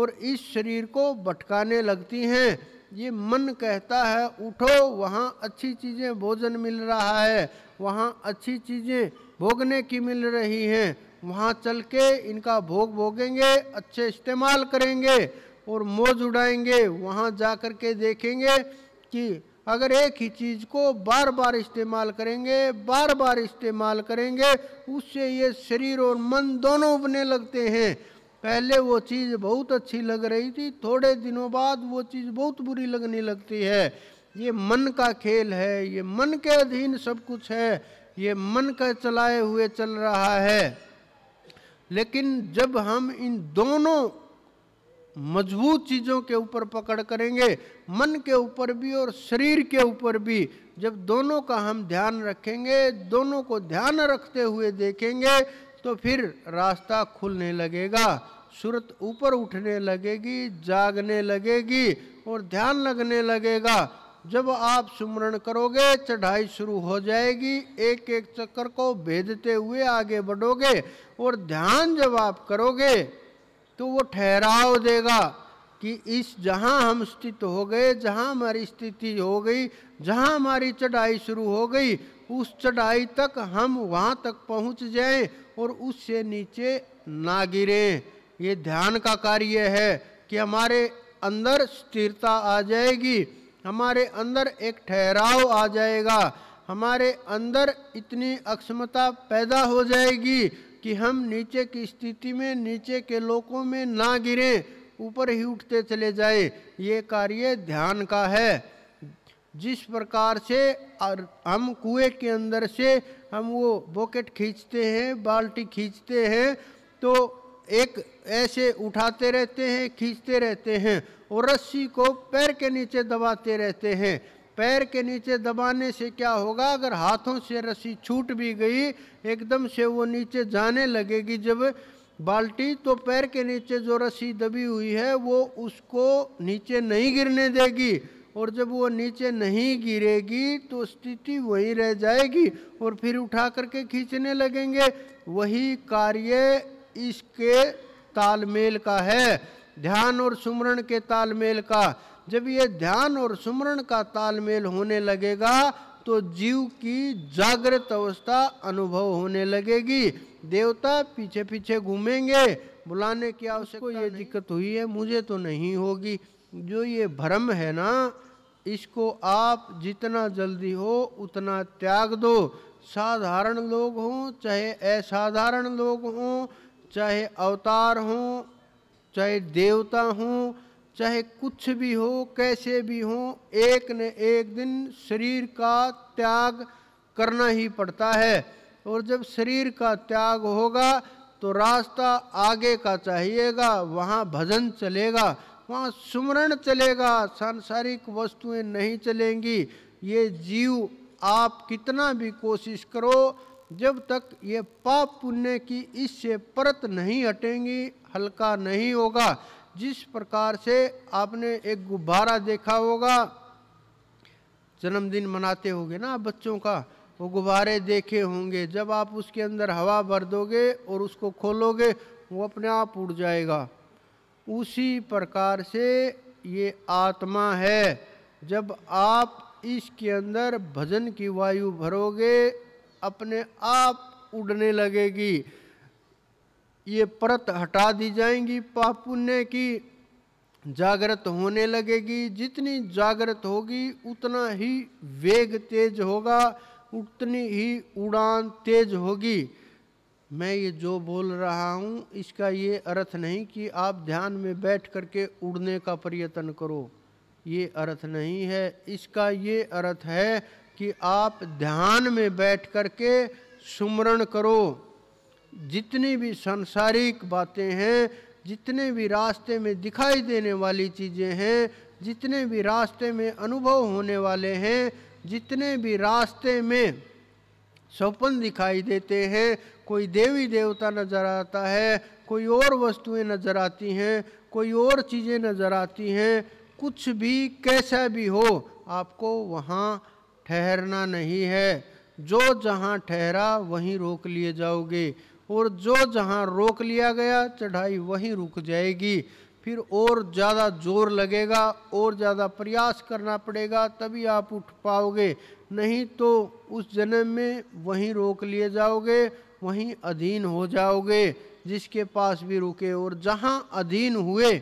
और इस शरीर को भटकाने लगती हैं ये मन कहता है उठो वहाँ अच्छी चीज़ें भोजन मिल रहा है वहाँ अच्छी चीज़ें भोगने की मिल रही हैं वहाँ चल के इनका भोग भोगेंगे अच्छे इस्तेमाल करेंगे और मौज उड़ाएंगे वहाँ जा कर के देखेंगे कि अगर एक ही चीज़ को बार बार इस्तेमाल करेंगे बार बार इस्तेमाल करेंगे उससे ये शरीर और मन दोनों बने लगते हैं पहले वो चीज़ बहुत अच्छी लग रही थी थोड़े दिनों बाद वो चीज़ बहुत बुरी लगने लगती है ये मन का खेल है ये मन के अधीन सब कुछ है ये मन का चलाए हुए चल रहा है लेकिन जब हम इन दोनों मजबूत चीज़ों के ऊपर पकड़ करेंगे मन के ऊपर भी और शरीर के ऊपर भी जब दोनों का हम ध्यान रखेंगे दोनों को ध्यान रखते हुए देखेंगे तो फिर रास्ता खुलने लगेगा सूरत ऊपर उठने लगेगी जागने लगेगी और ध्यान लगने लगेगा जब आप सुमरण करोगे चढ़ाई शुरू हो जाएगी एक एक चक्कर को भेदते हुए आगे बढ़ोगे और ध्यान जब आप करोगे तो वो ठहराव देगा कि इस जहाँ हम स्थित हो गए जहाँ हमारी स्थिति हो गई जहाँ हमारी चढ़ाई शुरू हो गई उस चढ़ाई तक हम वहाँ तक पहुँच जाएं और उससे नीचे ना गिरें ये ध्यान का कार्य है कि हमारे अंदर स्थिरता आ जाएगी हमारे अंदर एक ठहराव आ जाएगा हमारे अंदर इतनी अक्षमता पैदा हो जाएगी कि हम नीचे की स्थिति में नीचे के लोकों में ना गिरें ऊपर ही उठते चले जाएं ये कार्य ध्यान का है जिस प्रकार से हम कुएं के अंदर से हम वो बॉकेट खींचते हैं बाल्टी खींचते हैं तो एक ऐसे उठाते रहते हैं खींचते रहते हैं और रस्सी को पैर के नीचे दबाते रहते हैं पैर के नीचे दबाने से क्या होगा अगर हाथों से रस्सी छूट भी गई एकदम से वो नीचे जाने लगेगी जब बाल्टी तो पैर के नीचे जो रस्सी दबी हुई है वो उसको नीचे नहीं गिरने देगी और जब वो नीचे नहीं गिरेगी तो स्थिति वही रह जाएगी और फिर उठा करके खींचने लगेंगे वही कार्य इसके तालमेल का है ध्यान और सुमरण के तालमेल का जब ये ध्यान और सुमरण का तालमेल होने लगेगा तो जीव की जागृत अवस्था अनुभव होने लगेगी देवता पीछे पीछे घूमेंगे बुलाने की आवश्यकता ये दिक्कत हुई है मुझे तो नहीं होगी जो ये भ्रम है ना इसको आप जितना जल्दी हो उतना त्याग दो साधारण लोग हों चाहे असाधारण लोग हों चाहे अवतार हों चाहे देवता हों चाहे कुछ भी हो कैसे भी हो एक न एक दिन शरीर का त्याग करना ही पड़ता है और जब शरीर का त्याग होगा तो रास्ता आगे का चाहिएगा वहाँ भजन चलेगा वहाँ सुमरण चलेगा सांसारिक वस्तुएं नहीं चलेंगी ये जीव आप कितना भी कोशिश करो जब तक ये पाप पुण्य की इससे परत नहीं हटेंगी हल्का नहीं होगा जिस प्रकार से आपने एक गुब्बारा देखा होगा जन्मदिन मनाते होगे ना बच्चों का वो गुब्बारे देखे होंगे जब आप उसके अंदर हवा भर दोगे और उसको खोलोगे वो अपने आप उड़ जाएगा उसी प्रकार से ये आत्मा है जब आप इसके अंदर भजन की वायु भरोगे अपने आप उड़ने लगेगी ये परत हटा दी जाएंगी पाप पुण्य की जागृत होने लगेगी जितनी जागृत होगी उतना ही वेग तेज होगा उतनी ही उड़ान तेज होगी मैं ये जो बोल रहा हूँ इसका ये अर्थ नहीं कि आप ध्यान में बैठ करके उड़ने का प्रयत्न करो ये अर्थ नहीं है इसका ये अर्थ है कि आप ध्यान में बैठ करके सुमरण करो जितनी भी सांसारिक बातें हैं जितने भी रास्ते में दिखाई देने वाली चीज़ें हैं जितने भी रास्ते में अनुभव होने वाले हैं जितने भी रास्ते में स्वप्न दिखाई देते हैं कोई देवी देवता नज़र आता है कोई और वस्तुएं नज़र आती हैं कोई और चीज़ें नज़र आती हैं कुछ भी कैसा भी हो आपको वहाँ ठहरना नहीं है जो जहाँ ठहरा वहीं रोक लिए जाओगे और जो जहाँ रोक लिया गया चढ़ाई वहीं रुक जाएगी फिर और ज़्यादा जोर लगेगा और ज़्यादा प्रयास करना पड़ेगा तभी आप उठ पाओगे नहीं तो उस जन्म में वहीं रोक लिए जाओगे वहीं अधीन हो जाओगे जिसके पास भी रुके और जहाँ अधीन हुए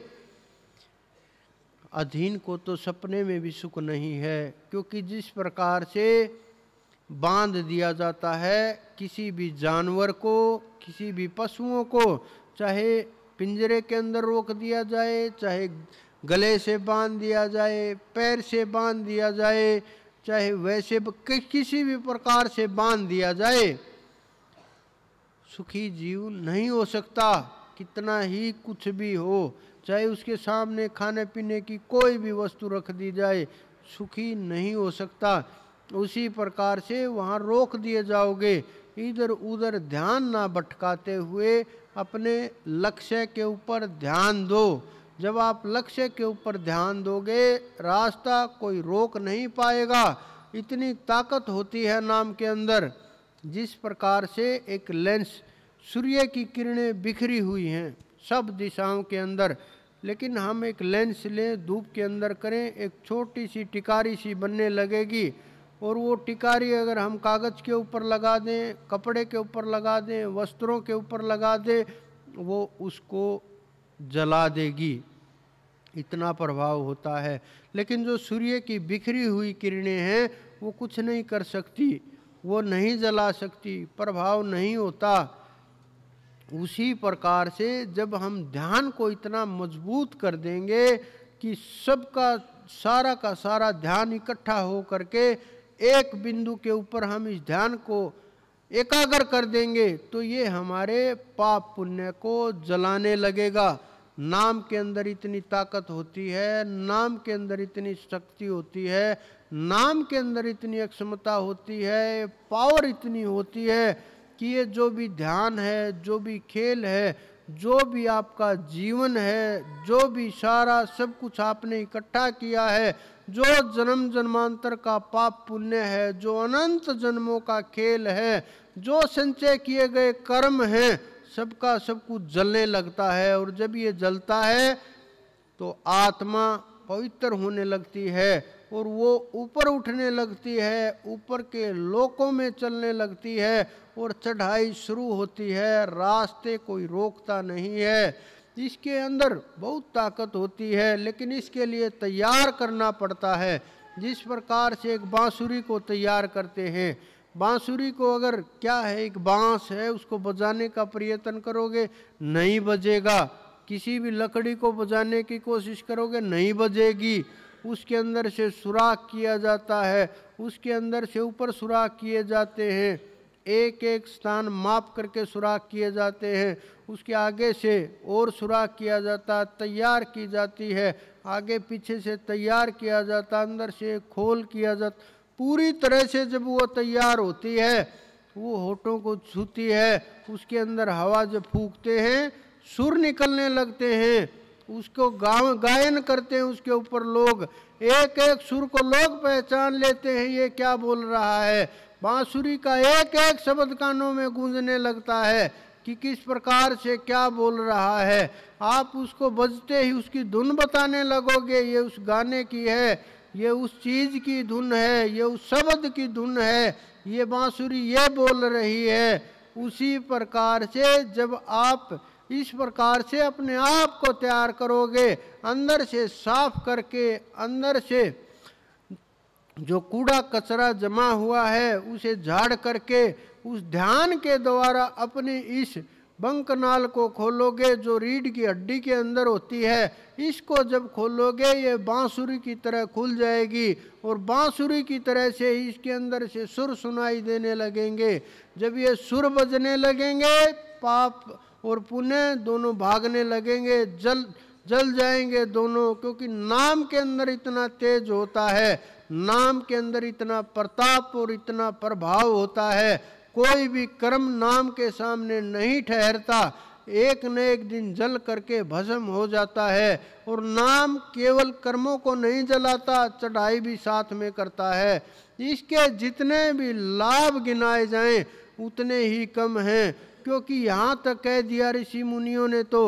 अधीन को तो सपने में भी सुख नहीं है क्योंकि जिस प्रकार से बांध दिया जाता है किसी भी जानवर को किसी भी पशुओं को चाहे पिंजरे के अंदर रोक दिया जाए चाहे गले से बांध दिया जाए पैर से बांध दिया जाए चाहे वैसे किसी भी प्रकार से बांध दिया जाए सुखी जीव नहीं हो सकता कितना ही कुछ भी हो चाहे उसके सामने खाने पीने की कोई भी वस्तु रख दी जाए सुखी नहीं हो सकता उसी प्रकार से वहाँ रोक दिए जाओगे इधर उधर ध्यान ना भटकाते हुए अपने लक्ष्य के ऊपर ध्यान दो जब आप लक्ष्य के ऊपर ध्यान दोगे रास्ता कोई रोक नहीं पाएगा इतनी ताकत होती है नाम के अंदर जिस प्रकार से एक लेंस सूर्य की किरणें बिखरी हुई हैं सब दिशाओं के अंदर लेकिन हम एक लेंस लें धूप के अंदर करें एक छोटी सी टिकारी सी बनने लगेगी और वो टिकारी अगर हम कागज़ के ऊपर लगा दें कपड़े के ऊपर लगा दें वस्त्रों के ऊपर लगा दें वो उसको जला देगी इतना प्रभाव होता है लेकिन जो सूर्य की बिखरी हुई किरणें हैं वो कुछ नहीं कर सकती वो नहीं जला सकती प्रभाव नहीं होता उसी प्रकार से जब हम ध्यान को इतना मजबूत कर देंगे कि सबका सारा का सारा ध्यान इकट्ठा हो करके एक बिंदु के ऊपर हम इस ध्यान को एकाग्र कर देंगे तो ये हमारे पाप पुण्य को जलाने लगेगा नाम के अंदर इतनी ताकत होती है नाम के अंदर इतनी शक्ति होती है नाम के अंदर इतनी अक्षमता होती है पावर इतनी होती है कि ये जो भी ध्यान है जो भी खेल है जो भी आपका जीवन है जो भी सारा सब कुछ आपने इकट्ठा किया है जो जन्म जन्मांतर का पाप पुण्य है जो अनंत जन्मों का खेल है जो संचय किए गए कर्म हैं सबका सब कुछ जलने लगता है और जब ये जलता है तो आत्मा पवित्र होने लगती है और वो ऊपर उठने लगती है ऊपर के लोकों में चलने लगती है और चढ़ाई शुरू होती है रास्ते कोई रोकता नहीं है इसके अंदर बहुत ताकत होती है लेकिन इसके लिए तैयार करना पड़ता है जिस प्रकार से एक बांसुरी को तैयार करते हैं बांसुरी को अगर क्या है एक बांस है उसको बजाने का प्रयत्न करोगे नहीं बजेगा किसी भी लकड़ी को बजाने की कोशिश करोगे नहीं बजेगी उसके अंदर से सुराख किया जाता है उसके अंदर से ऊपर सुराख किए जाते हैं एक एक स्थान माप करके सुराख किए जाते हैं उसके आगे से और सुराख किया जाता तैयार की जाती है आगे पीछे से तैयार किया जाता अंदर से खोल किया जाता पूरी तरह से जब वो तैयार होती है वो होठों को छूती है उसके अंदर हवा जब फूकते हैं सुर निकलने लगते हैं उसको गाव गायन करते हैं उसके ऊपर लोग एक एक सुर को लोग पहचान लेते हैं ये क्या बोल रहा है बांसुरी का एक एक शब्द कानों में गूंजने लगता है कि किस प्रकार से क्या बोल रहा है आप उसको बजते ही उसकी धुन बताने लगोगे ये उस गाने की है ये उस चीज़ की धुन है ये उस शब्द की धुन है ये बाँसुरी ये बोल रही है उसी प्रकार से जब आप इस प्रकार से अपने आप को तैयार करोगे अंदर से साफ करके अंदर से जो कूड़ा कचरा जमा हुआ है उसे झाड़ करके उस ध्यान के द्वारा अपनी इस बंकनाल को खोलोगे जो रीढ़ की हड्डी के अंदर होती है इसको जब खोलोगे ये बांसुरी की तरह खुल जाएगी और बांसुरी की तरह से इसके अंदर से सुर सुनाई देने लगेंगे जब ये सुर बजने लगेंगे पाप और पुण्य दोनों भागने लगेंगे जल जल जाएंगे दोनों क्योंकि नाम के अंदर इतना तेज होता है नाम के अंदर इतना प्रताप और इतना प्रभाव होता है कोई भी कर्म नाम के सामने नहीं ठहरता एक न एक दिन जल करके भस्म हो जाता है और नाम केवल कर्मों को नहीं जलाता चढ़ाई भी साथ में करता है इसके जितने भी लाभ गिनाए जाएं उतने ही कम हैं क्योंकि यहाँ तक कह दिया ऋषि मुनियों ने तो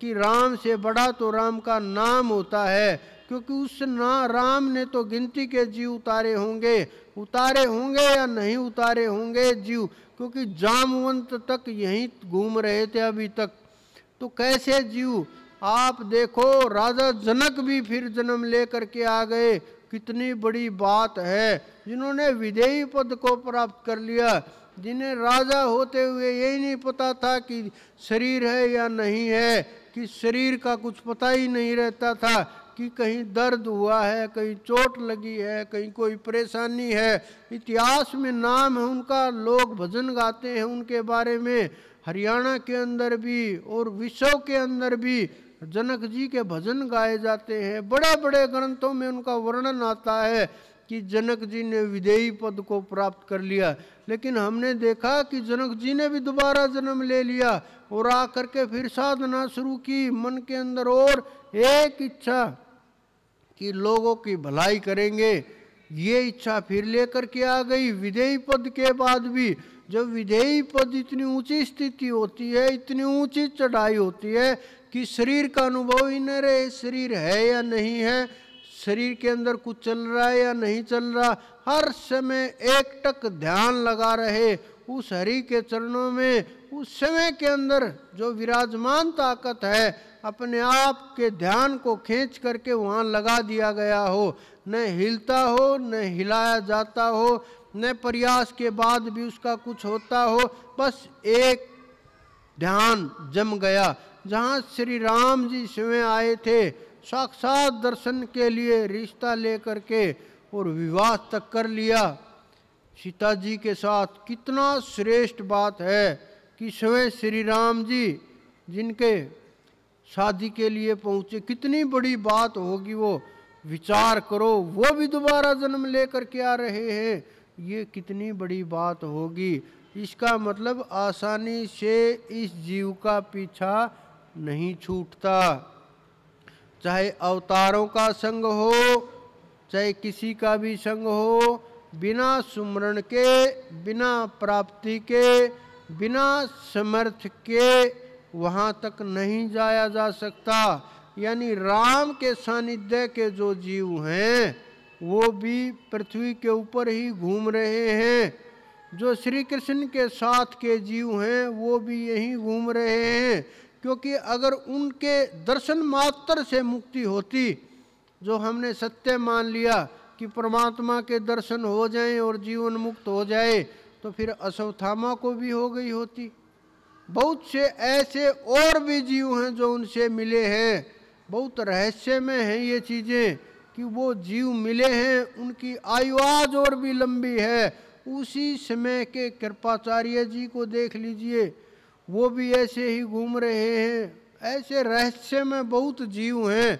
कि राम से बड़ा तो राम का नाम होता है क्योंकि उस ना राम ने तो गिनती के जीव उतारे होंगे उतारे होंगे या नहीं उतारे होंगे जीव क्योंकि जामवंत तक यहीं घूम रहे थे अभी तक तो कैसे जीव आप देखो राजा जनक भी फिर जन्म लेकर के आ गए कितनी बड़ी बात है जिन्होंने विधेयी पद को प्राप्त कर लिया जिन्हें राजा होते हुए यही नहीं पता था कि शरीर है या नहीं है कि शरीर का कुछ पता ही नहीं रहता था कि कहीं दर्द हुआ है कहीं चोट लगी है कहीं कोई परेशानी है इतिहास में नाम है उनका लोग भजन गाते हैं उनके बारे में हरियाणा के अंदर भी और विश्व के अंदर भी जनक जी के भजन गाए जाते हैं बड़े बड़े ग्रंथों में उनका वर्णन आता है कि जनक जी ने विदेही पद को प्राप्त कर लिया लेकिन हमने देखा कि जनक जी ने भी दोबारा जन्म ले लिया और आ करके फिर साधना शुरू की मन के अंदर और एक इच्छा कि लोगों की भलाई करेंगे ये इच्छा फिर लेकर के आ गई विधेयी पद के बाद भी जब विधेयी पद इतनी ऊंची स्थिति होती है इतनी ऊंची चढ़ाई होती है कि शरीर का अनुभव ही न रहे शरीर है या नहीं है शरीर के अंदर कुछ चल रहा है या नहीं चल रहा हर समय एकटक ध्यान लगा रहे उस हरि के चरणों में उस समय के अंदर जो विराजमान ताकत है अपने आप के ध्यान को खींच करके वहाँ लगा दिया गया हो न हिलता हो न हिलाया जाता हो न प्रयास के बाद भी उसका कुछ होता हो बस एक ध्यान जम गया जहाँ श्री राम जी स्वयं आए थे साक्षात दर्शन के लिए रिश्ता लेकर के और विवाह तक कर लिया सीता जी के साथ कितना श्रेष्ठ बात है कि स्वयं श्री राम जी जिनके शादी के लिए पहुँचे कितनी बड़ी बात होगी वो विचार करो वो भी दोबारा जन्म लेकर के आ रहे हैं ये कितनी बड़ी बात होगी इसका मतलब आसानी से इस जीव का पीछा नहीं छूटता चाहे अवतारों का संग हो चाहे किसी का भी संग हो बिना सुमरण के बिना प्राप्ति के बिना समर्थ के वहाँ तक नहीं जाया जा सकता यानी राम के सानिध्य के जो जीव हैं वो भी पृथ्वी के ऊपर ही घूम रहे हैं जो श्री कृष्ण के साथ के जीव हैं वो भी यहीं घूम रहे हैं क्योंकि अगर उनके दर्शन मात्र से मुक्ति होती जो हमने सत्य मान लिया कि परमात्मा के दर्शन हो जाएं और जीवन मुक्त हो जाए तो फिर अश्वत्थामा को भी हो गई होती बहुत से ऐसे और भी जीव हैं जो उनसे मिले हैं बहुत रहस्य में हैं ये चीज़ें कि वो जीव मिले हैं उनकी आयु आज और भी लंबी है उसी समय के कृपाचार्य जी को देख लीजिए वो भी ऐसे ही घूम रहे हैं ऐसे रहस्य में बहुत जीव हैं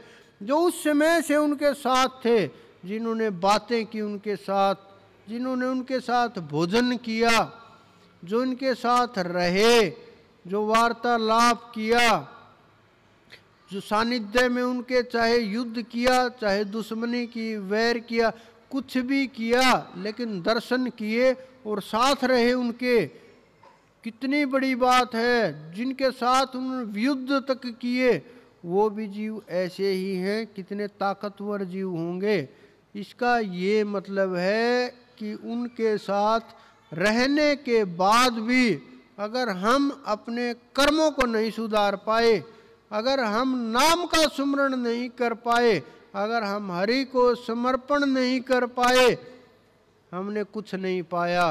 जो उस समय से उनके साथ थे जिन्होंने बातें की उनके साथ जिन्होंने उनके साथ भोजन किया जो उनके साथ रहे जो वार्तालाप किया जो सानिध्य में उनके चाहे युद्ध किया चाहे दुश्मनी की वैर किया कुछ भी किया लेकिन दर्शन किए और साथ रहे उनके कितनी बड़ी बात है जिनके साथ उन्होंने युद्ध तक किए वो भी जीव ऐसे ही हैं कितने ताकतवर जीव होंगे इसका ये मतलब है कि उनके साथ रहने के बाद भी अगर हम अपने कर्मों को नहीं सुधार पाए अगर हम नाम का सुमरण नहीं कर पाए अगर हम हरि को समर्पण नहीं कर पाए हमने कुछ नहीं पाया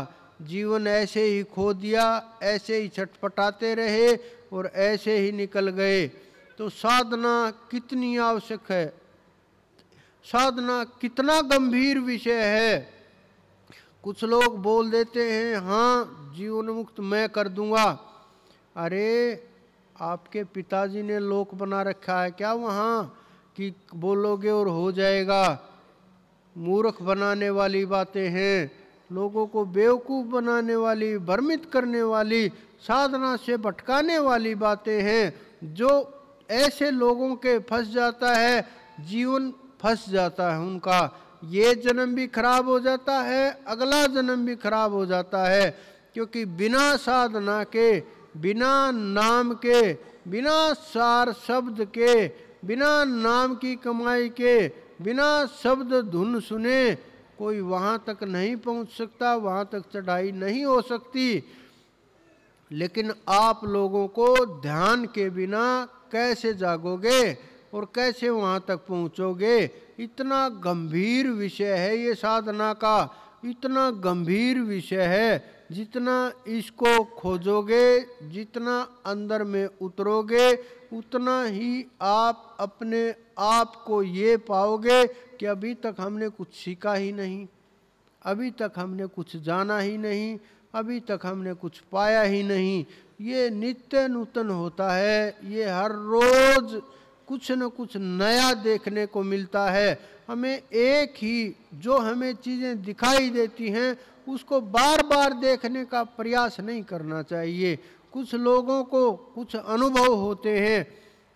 जीवन ऐसे ही खो दिया ऐसे ही छटपटाते रहे और ऐसे ही निकल गए तो साधना कितनी आवश्यक है साधना कितना गंभीर विषय है कुछ लोग बोल देते हैं हाँ जीवन मुक्त मैं कर दूंगा अरे आपके पिताजी ने लोक बना रखा है क्या वहाँ कि बोलोगे और हो जाएगा मूर्ख बनाने वाली बातें हैं लोगों को बेवकूफ़ बनाने वाली भ्रमित करने वाली साधना से भटकाने वाली बातें हैं जो ऐसे लोगों के फंस जाता है जीवन फंस जाता है उनका ये जन्म भी खराब हो जाता है अगला जन्म भी खराब हो जाता है क्योंकि बिना साधना के बिना नाम के बिना सार शब्द के बिना नाम की कमाई के बिना शब्द धुन सुने कोई वहाँ तक नहीं पहुँच सकता वहाँ तक चढ़ाई नहीं हो सकती लेकिन आप लोगों को ध्यान के बिना कैसे जागोगे और कैसे वहाँ तक पहुँचोगे इतना गंभीर विषय है ये साधना का इतना गंभीर विषय है जितना इसको खोजोगे जितना अंदर में उतरोगे उतना ही आप अपने आप को ये पाओगे कि अभी तक हमने कुछ सीखा ही नहीं अभी तक हमने कुछ जाना ही नहीं अभी तक हमने कुछ पाया ही नहीं ये नित्य नूतन होता है ये हर रोज़ कुछ न कुछ नया देखने को मिलता है हमें एक ही जो हमें चीज़ें दिखाई देती हैं उसको बार बार देखने का प्रयास नहीं करना चाहिए कुछ लोगों को कुछ अनुभव होते हैं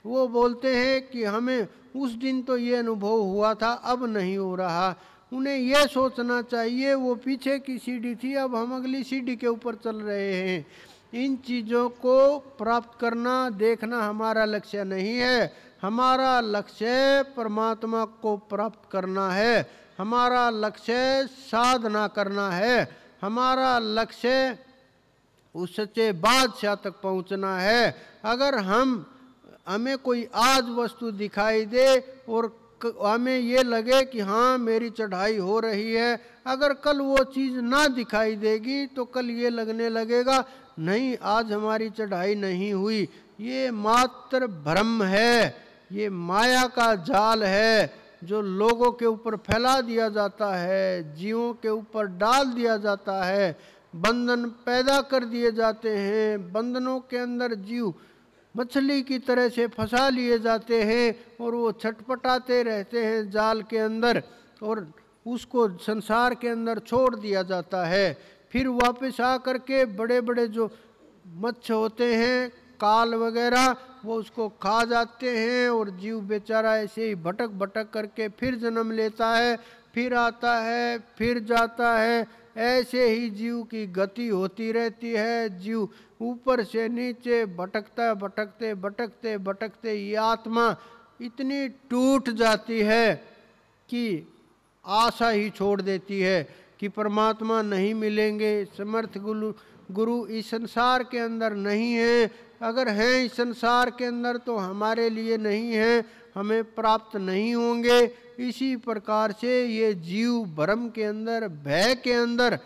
वो बोलते हैं कि हमें उस दिन तो ये अनुभव हुआ था अब नहीं हो रहा उन्हें यह सोचना चाहिए वो पीछे की सीढ़ी थी अब हम अगली सीढ़ी के ऊपर चल रहे हैं इन चीज़ों को प्राप्त करना देखना हमारा लक्ष्य नहीं है हमारा लक्ष्य परमात्मा को प्राप्त करना है हमारा लक्ष्य साधना करना है हमारा लक्ष्य सच्चे बादशाह तक पहुंचना है अगर हम हमें कोई आज वस्तु दिखाई दे और हमें ये लगे कि हाँ मेरी चढ़ाई हो रही है अगर कल वो चीज़ ना दिखाई देगी तो कल ये लगने लगेगा नहीं आज हमारी चढ़ाई नहीं हुई ये मात्र भ्रम है ये माया का जाल है जो लोगों के ऊपर फैला दिया जाता है जीवों के ऊपर डाल दिया जाता है बंधन पैदा कर दिए जाते हैं बंधनों के अंदर जीव मछली की तरह से फंसा लिए जाते हैं और वो छटपटाते रहते हैं जाल के अंदर और उसको संसार के अंदर छोड़ दिया जाता है फिर वापस आ के बड़े बड़े जो मच्छ होते हैं काल वगैरह वो उसको खा जाते हैं और जीव बेचारा ऐसे ही भटक भटक करके फिर जन्म लेता है फिर आता है फिर जाता है ऐसे ही जीव की गति होती रहती है जीव ऊपर से नीचे भटकता भटकते भटकते भटकते ये आत्मा इतनी टूट जाती है कि आशा ही छोड़ देती है कि परमात्मा नहीं मिलेंगे समर्थ गुरु गुरु इस संसार के अंदर नहीं है अगर हैं इस संसार के अंदर तो हमारे लिए नहीं हैं हमें प्राप्त नहीं होंगे इसी प्रकार से ये जीव भ्रम के अंदर भय के अंदर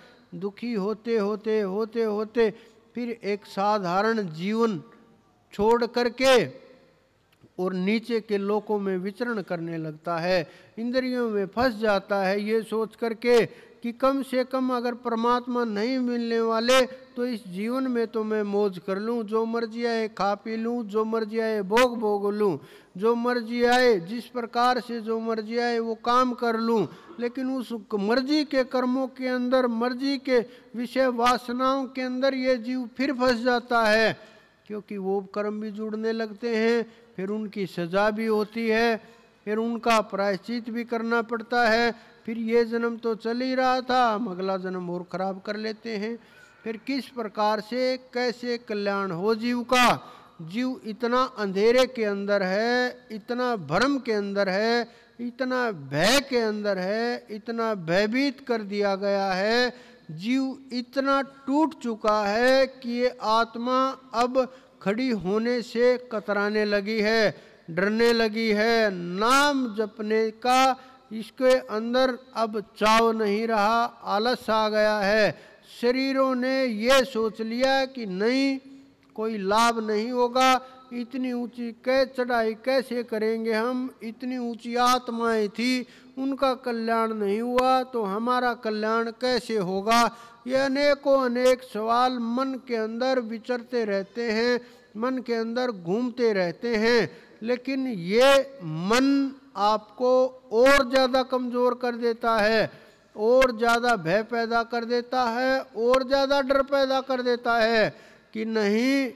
दुखी होते होते होते होते फिर एक साधारण जीवन छोड़ करके और नीचे के लोकों में विचरण करने लगता है इंद्रियों में फंस जाता है ये सोच करके कि कम से कम अगर परमात्मा नहीं मिलने वाले तो इस जीवन में तो मैं मौज कर लूँ जो मर्जी आए खा पी लूँ जो मर्जी आए भोग भोग लूँ जो मर्जी आए जिस प्रकार से जो मर्जी आए वो काम कर लूँ लेकिन उस मर्जी के कर्मों के अंदर मर्जी के विषय वासनाओं के अंदर ये जीव फिर फंस जाता है क्योंकि वो कर्म भी जुड़ने लगते हैं फिर उनकी सजा भी होती है फिर उनका प्रायश्चित भी करना पड़ता है फिर ये जन्म तो चल ही रहा था हम अगला जन्म और ख़राब कर लेते हैं फिर किस प्रकार से कैसे कल्याण हो जीव का जीव इतना अंधेरे के अंदर है इतना भ्रम के अंदर है इतना भय के अंदर है इतना भयभीत कर दिया गया है जीव इतना टूट चुका है कि ये आत्मा अब खड़ी होने से कतराने लगी है डरने लगी है नाम जपने का इसके अंदर अब चाव नहीं रहा आलस आ गया है शरीरों ने ये सोच लिया कि नहीं कोई लाभ नहीं होगा इतनी ऊंची कै चढ़ाई कैसे करेंगे हम इतनी ऊंची आत्माएं थी उनका कल्याण नहीं हुआ तो हमारा कल्याण कैसे होगा ये अनेकों अनेक सवाल मन के अंदर विचरते रहते हैं मन के अंदर घूमते रहते हैं लेकिन ये मन आपको और ज़्यादा कमज़ोर कर देता है और ज़्यादा भय पैदा कर देता है और ज़्यादा डर पैदा कर देता है कि नहीं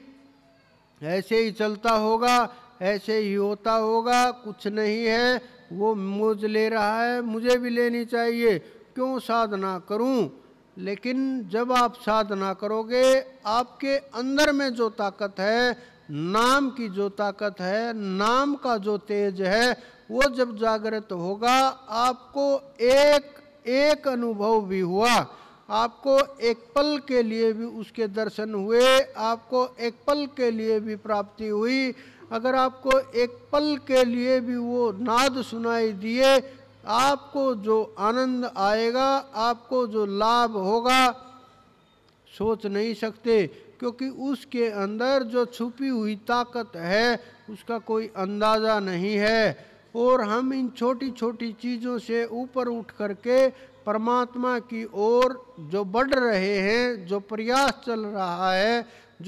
ऐसे ही चलता होगा ऐसे ही होता होगा कुछ नहीं है वो मोज ले रहा है मुझे भी लेनी चाहिए क्यों साधना करूं लेकिन जब आप साधना करोगे आपके अंदर में जो ताकत है नाम की जो ताकत है नाम का जो तेज है वो जब जागृत होगा आपको एक एक अनुभव भी हुआ आपको एक पल के लिए भी उसके दर्शन हुए आपको एक पल के लिए भी प्राप्ति हुई अगर आपको एक पल के लिए भी वो नाद सुनाई दिए आपको जो आनंद आएगा आपको जो लाभ होगा सोच नहीं सकते क्योंकि उसके अंदर जो छुपी हुई ताकत है उसका कोई अंदाज़ा नहीं है और हम इन छोटी छोटी चीज़ों से ऊपर उठ करके परमात्मा की ओर जो बढ़ रहे हैं जो प्रयास चल रहा है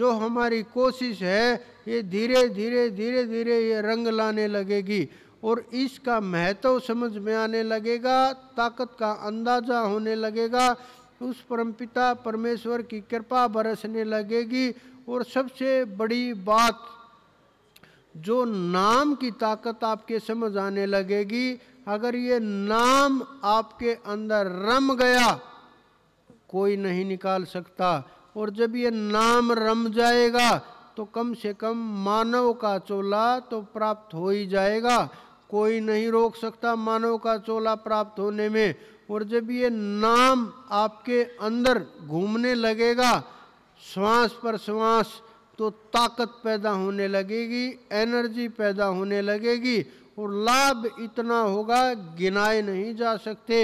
जो हमारी कोशिश है ये धीरे धीरे धीरे धीरे ये रंग लाने लगेगी और इसका महत्व समझ में आने लगेगा ताकत का अंदाज़ा होने लगेगा उस परमपिता परमेश्वर की कृपा बरसने लगेगी और सबसे बड़ी बात जो नाम की ताकत आपके समझ आने लगेगी अगर ये नाम आपके अंदर रम गया कोई नहीं निकाल सकता और जब ये नाम रम जाएगा तो कम से कम मानव का चोला तो प्राप्त हो ही जाएगा कोई नहीं रोक सकता मानव का चोला प्राप्त होने में और जब ये नाम आपके अंदर घूमने लगेगा श्वास पर श्वास तो ताकत पैदा होने लगेगी एनर्जी पैदा होने लगेगी और लाभ इतना होगा गिनाए नहीं जा सकते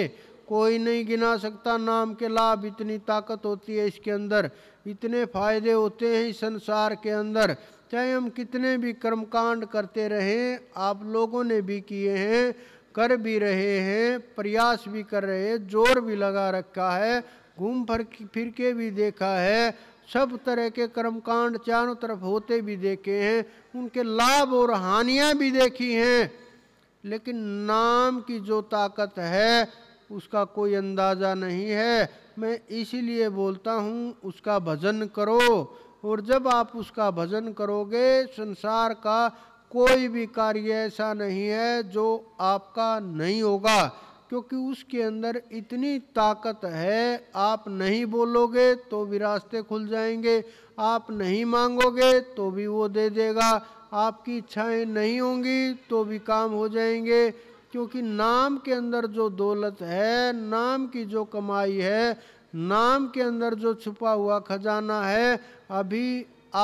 कोई नहीं गिना सकता नाम के लाभ इतनी ताकत होती है इसके अंदर इतने फायदे होते हैं इस संसार के अंदर चाहे हम कितने भी कर्मकांड करते रहें आप लोगों ने भी किए हैं कर भी रहे हैं प्रयास भी कर रहे हैं जोर भी लगा रखा है घूम फिर के भी देखा है सब तरह के कर्मकांड चारों तरफ होते भी देखे हैं उनके लाभ और हानियाँ भी देखी हैं लेकिन नाम की जो ताकत है उसका कोई अंदाज़ा नहीं है मैं इसीलिए बोलता हूँ उसका भजन करो और जब आप उसका भजन करोगे संसार का कोई भी कार्य ऐसा नहीं है जो आपका नहीं होगा क्योंकि उसके अंदर इतनी ताकत है आप नहीं बोलोगे तो भी रास्ते खुल जाएंगे आप नहीं मांगोगे तो भी वो दे देगा आपकी इच्छाएं नहीं होंगी तो भी काम हो जाएंगे क्योंकि नाम के अंदर जो दौलत है नाम की जो कमाई है नाम के अंदर जो छुपा हुआ खजाना है अभी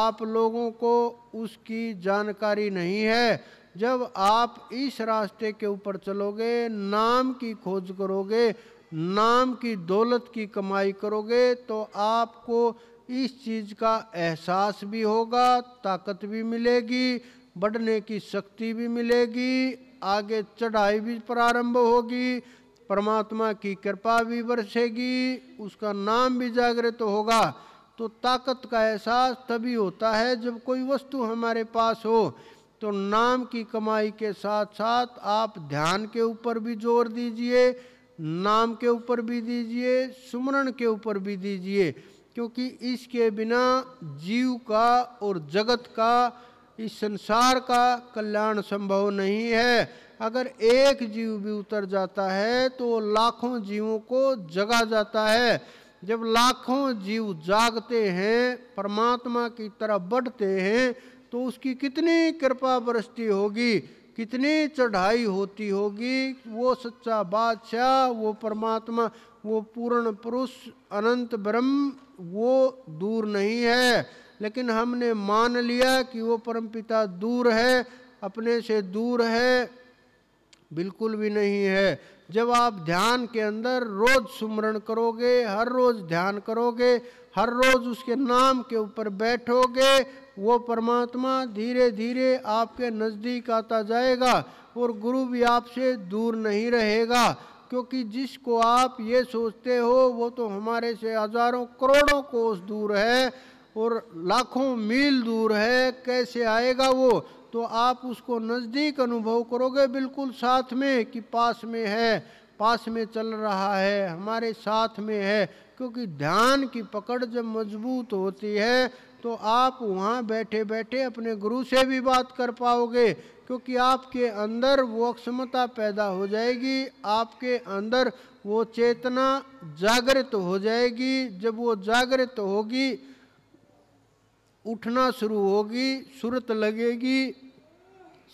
आप लोगों को उसकी जानकारी नहीं है जब आप इस रास्ते के ऊपर चलोगे नाम की खोज करोगे नाम की दौलत की कमाई करोगे तो आपको इस चीज़ का एहसास भी होगा ताकत भी मिलेगी बढ़ने की शक्ति भी मिलेगी आगे चढ़ाई भी प्रारंभ होगी परमात्मा की कृपा भी बरसेगी उसका नाम भी जागृत होगा तो ताकत का एहसास तभी होता है जब कोई वस्तु हमारे पास हो तो नाम की कमाई के साथ साथ आप ध्यान के ऊपर भी जोर दीजिए नाम के ऊपर भी दीजिए सुमरण के ऊपर भी दीजिए क्योंकि इसके बिना जीव का और जगत का इस संसार का कल्याण संभव नहीं है अगर एक जीव भी उतर जाता है तो लाखों जीवों को जगा जाता है जब लाखों जीव जागते हैं परमात्मा की तरफ बढ़ते हैं तो उसकी कितनी कृपा बरसती होगी कितनी चढ़ाई होती होगी वो सच्चा बादशाह वो परमात्मा वो पूर्ण पुरुष अनंत ब्रह्म वो दूर नहीं है लेकिन हमने मान लिया कि वो परमपिता दूर है अपने से दूर है बिल्कुल भी नहीं है जब आप ध्यान के अंदर रोज सुमरण करोगे हर रोज ध्यान करोगे हर रोज उसके नाम के ऊपर बैठोगे वो परमात्मा धीरे धीरे आपके नज़दीक आता जाएगा और गुरु भी आपसे दूर नहीं रहेगा क्योंकि जिसको आप ये सोचते हो वो तो हमारे से हजारों करोड़ों कोस दूर है और लाखों मील दूर है कैसे आएगा वो तो आप उसको नज़दीक अनुभव करोगे बिल्कुल साथ में कि पास में है पास में चल रहा है हमारे साथ में है क्योंकि ध्यान की पकड़ जब मजबूत होती है तो आप वहाँ बैठे बैठे अपने गुरु से भी बात कर पाओगे क्योंकि आपके अंदर वो अक्षमता पैदा हो जाएगी आपके अंदर वो चेतना जागृत हो जाएगी जब वो जागृत होगी उठना शुरू होगी सुरत लगेगी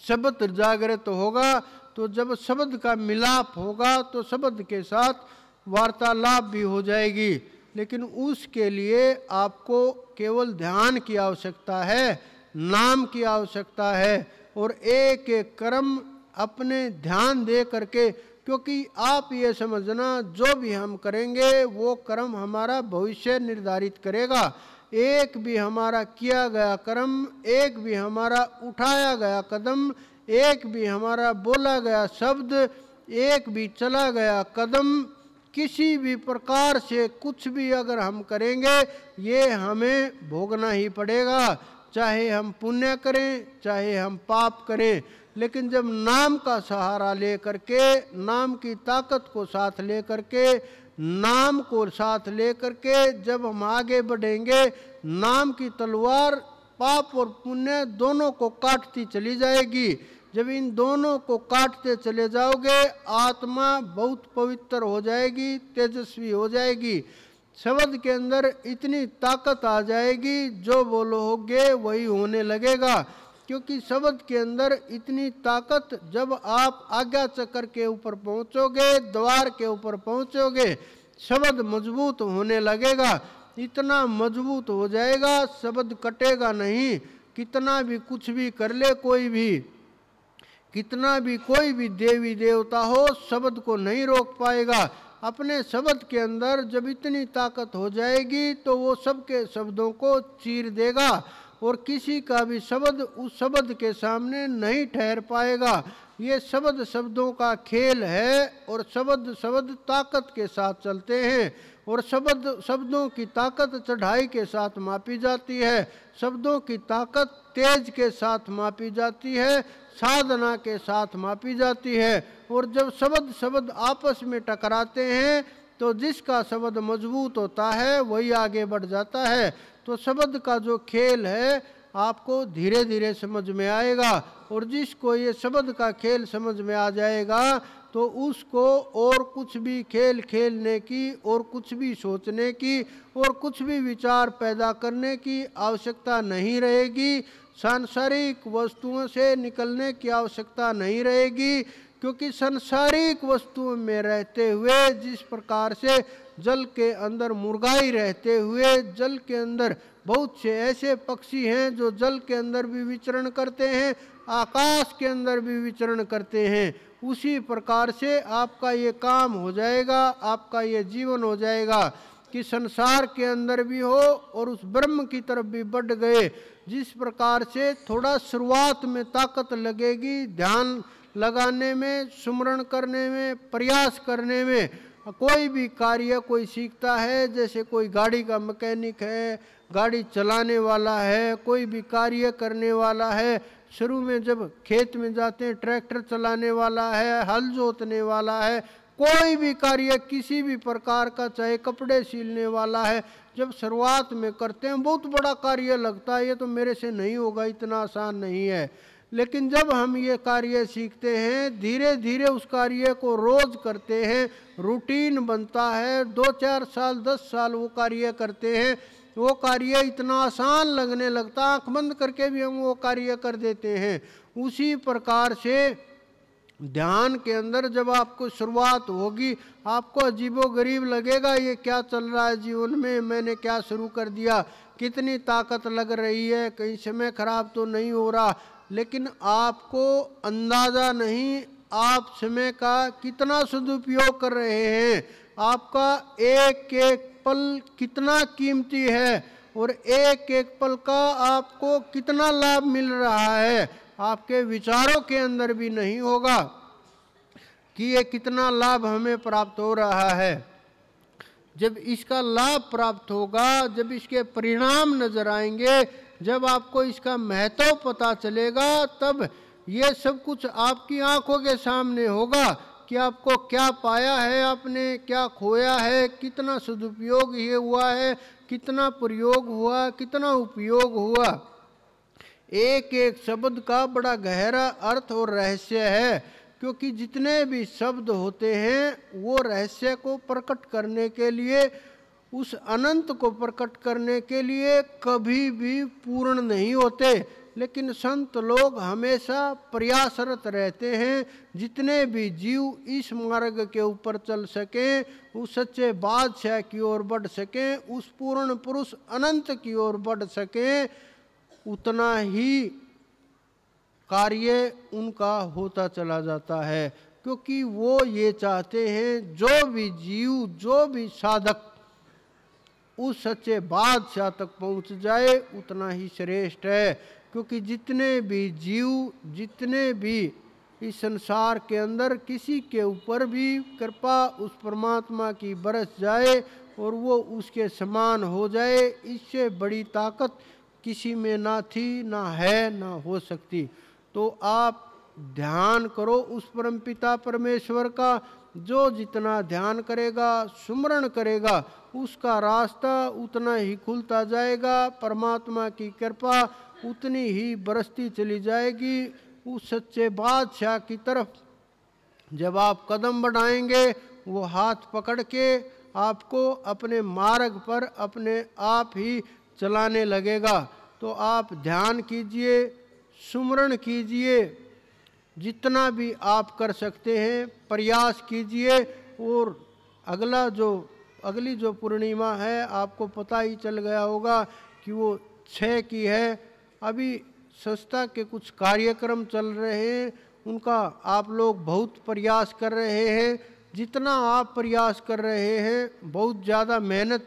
शब्द जागृत होगा तो जब शब्द का मिलाप होगा तो शब्द के साथ वार्तालाप भी हो जाएगी लेकिन उसके लिए आपको केवल ध्यान की आवश्यकता है नाम की आवश्यकता है और एक एक कर्म अपने ध्यान दे करके क्योंकि आप ये समझना जो भी हम करेंगे वो कर्म हमारा भविष्य निर्धारित करेगा एक भी हमारा किया गया कर्म एक भी हमारा उठाया गया कदम एक भी हमारा बोला गया शब्द एक भी चला गया कदम किसी भी प्रकार से कुछ भी अगर हम करेंगे ये हमें भोगना ही पड़ेगा चाहे हम पुण्य करें चाहे हम पाप करें लेकिन जब नाम का सहारा ले करके नाम की ताकत को साथ ले करके नाम को साथ ले करके जब हम आगे बढ़ेंगे नाम की तलवार पाप और पुण्य दोनों को काटती चली जाएगी जब इन दोनों को काटते चले जाओगे आत्मा बहुत पवित्र हो जाएगी तेजस्वी हो जाएगी शब्द के अंदर इतनी ताकत आ जाएगी जो बोलोगे वही होने लगेगा क्योंकि शब्द के अंदर इतनी ताकत जब आप आज्ञा चक्र के ऊपर पहुंचोगे द्वार के ऊपर पहुंचोगे शब्द मजबूत होने लगेगा इतना मजबूत हो जाएगा शब्द कटेगा नहीं कितना भी कुछ भी कर ले कोई भी कितना भी कोई भी देवी देवता हो शब्द को नहीं रोक पाएगा अपने शब्द के अंदर जब इतनी ताकत हो जाएगी तो वो सबके शब्दों को चीर देगा और किसी का भी शब्द उस शब्द के सामने नहीं ठहर पाएगा ये शब्द शब्दों का खेल है और शब्द शब्द ताकत के साथ चलते हैं और शब्द शब्दों की ताकत चढ़ाई के साथ मापी जाती है शब्दों की ताकत तेज के साथ मापी जाती है साधना के साथ मापी जाती है और जब शब्द शब्द आपस में टकराते हैं तो जिसका शब्द मजबूत होता है वही आगे बढ़ जाता है तो शब्द का जो खेल है आपको धीरे धीरे समझ में आएगा और जिसको ये शब्द का खेल समझ में आ जाएगा तो उसको और कुछ भी खेल खेलने की और कुछ भी सोचने की और कुछ भी विचार पैदा करने की आवश्यकता नहीं रहेगी सांसारिक वस्तुओं से निकलने की आवश्यकता नहीं रहेगी क्योंकि सांसारिक वस्तुओं में रहते हुए जिस प्रकार से जल के अंदर मुर्गाई रहते हुए जल के अंदर बहुत से ऐसे पक्षी हैं जो जल के अंदर भी विचरण करते हैं आकाश के अंदर भी विचरण करते हैं उसी प्रकार से आपका ये काम हो जाएगा आपका ये जीवन हो जाएगा कि संसार के अंदर भी हो और उस ब्रह्म की तरफ भी बढ़ गए जिस प्रकार से थोड़ा शुरुआत में ताकत लगेगी ध्यान लगाने में सुमरण करने में प्रयास करने में कोई भी कार्य कोई सीखता है जैसे कोई गाड़ी का मैकेनिक है गाड़ी चलाने वाला है कोई भी कार्य करने वाला है शुरू में जब खेत में जाते हैं ट्रैक्टर चलाने वाला है हल जोतने वाला है कोई भी कार्य किसी भी प्रकार का चाहे कपड़े सिलने वाला है जब शुरुआत में करते हैं बहुत बड़ा कार्य लगता है ये तो मेरे से नहीं होगा इतना आसान नहीं है लेकिन जब हम ये कार्य सीखते हैं धीरे धीरे उस कार्य को रोज़ करते हैं रूटीन बनता है दो चार साल दस साल वो कार्य करते हैं वो कार्य इतना आसान लगने लगता आँख बंद करके भी हम वो कार्य कर देते हैं उसी प्रकार से ध्यान के अंदर जब आपको शुरुआत होगी आपको अजीबो गरीब लगेगा ये क्या चल रहा है जीवन में मैंने क्या शुरू कर दिया कितनी ताकत लग रही है कहीं समय खराब तो नहीं हो रहा लेकिन आपको अंदाज़ा नहीं आप समय का कितना सदुपयोग कर रहे हैं आपका एक एक पल कितना कीमती है और एक एक पल का आपको कितना लाभ मिल रहा है आपके विचारों के अंदर भी नहीं होगा कि ये कितना लाभ हमें प्राप्त हो रहा है जब इसका लाभ प्राप्त होगा जब इसके परिणाम नजर आएंगे जब आपको इसका महत्व पता चलेगा तब ये सब कुछ आपकी आंखों के सामने होगा कि आपको क्या पाया है आपने क्या खोया है कितना सदुपयोग ये हुआ है कितना प्रयोग हुआ कितना उपयोग हुआ एक एक शब्द का बड़ा गहरा अर्थ और रहस्य है क्योंकि जितने भी शब्द होते हैं वो रहस्य को प्रकट करने के लिए उस अनंत को प्रकट करने के लिए कभी भी पूर्ण नहीं होते लेकिन संत लोग हमेशा प्रयासरत रहते हैं जितने भी जीव इस मार्ग के ऊपर चल सकें उस सच्चे बादशाह की ओर बढ़ सकें उस पूर्ण पुरुष अनंत की ओर बढ़ सकें उतना ही कार्य उनका होता चला जाता है क्योंकि वो ये चाहते हैं जो भी जीव जो भी साधक उस सच्चे बादशाह तक पहुंच जाए उतना ही श्रेष्ठ है क्योंकि जितने भी जीव जितने भी इस संसार के अंदर किसी के ऊपर भी कृपा उस परमात्मा की बरस जाए और वो उसके समान हो जाए इससे बड़ी ताकत किसी में ना थी ना है ना हो सकती तो आप ध्यान करो उस परम पिता परमेश्वर का जो जितना ध्यान करेगा सुमरण करेगा उसका रास्ता उतना ही खुलता जाएगा परमात्मा की कृपा उतनी ही बरसती चली जाएगी उस सच्चे बादशाह की तरफ जब आप कदम बढ़ाएंगे वो हाथ पकड़ के आपको अपने मार्ग पर अपने आप ही चलाने लगेगा तो आप ध्यान कीजिए सुमरण कीजिए जितना भी आप कर सकते हैं प्रयास कीजिए और अगला जो अगली जो पूर्णिमा है आपको पता ही चल गया होगा कि वो छः की है अभी संस्था के कुछ कार्यक्रम चल रहे हैं उनका आप लोग बहुत प्रयास कर रहे हैं जितना आप प्रयास कर रहे हैं बहुत ज़्यादा मेहनत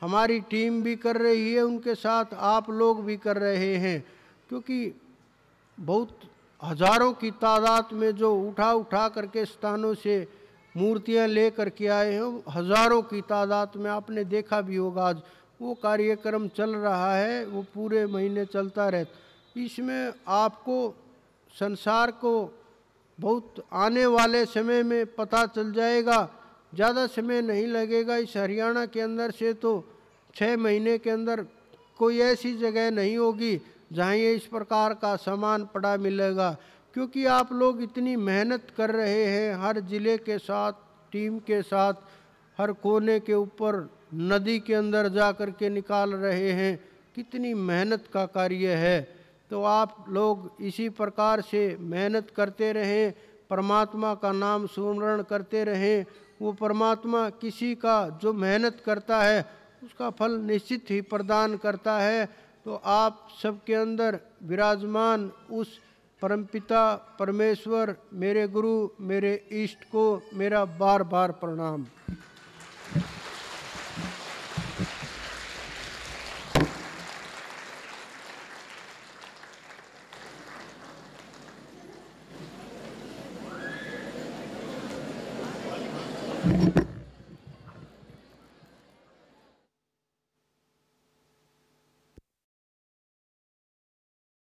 हमारी टीम भी कर रही है उनके साथ आप लोग भी कर रहे हैं क्योंकि बहुत हजारों की तादाद में जो उठा उठा करके स्थानों से मूर्तियां ले करके आए हैं हजारों की तादाद में आपने देखा भी होगा आज वो कार्यक्रम चल रहा है वो पूरे महीने चलता रहता इसमें आपको संसार को बहुत आने वाले समय में पता चल जाएगा ज़्यादा समय नहीं लगेगा इस हरियाणा के अंदर से तो छः महीने के अंदर कोई ऐसी जगह नहीं होगी जहाँ ये इस प्रकार का सामान पड़ा मिलेगा क्योंकि आप लोग इतनी मेहनत कर रहे हैं हर ज़िले के साथ टीम के साथ हर कोने के ऊपर नदी के अंदर जा कर के निकाल रहे हैं कितनी मेहनत का कार्य है तो आप लोग इसी प्रकार से मेहनत करते रहें परमात्मा का नाम सुमरण करते रहें वो परमात्मा किसी का जो मेहनत करता है उसका फल निश्चित ही प्रदान करता है तो आप सबके अंदर विराजमान उस परमपिता परमेश्वर मेरे गुरु मेरे इष्ट को मेरा बार बार प्रणाम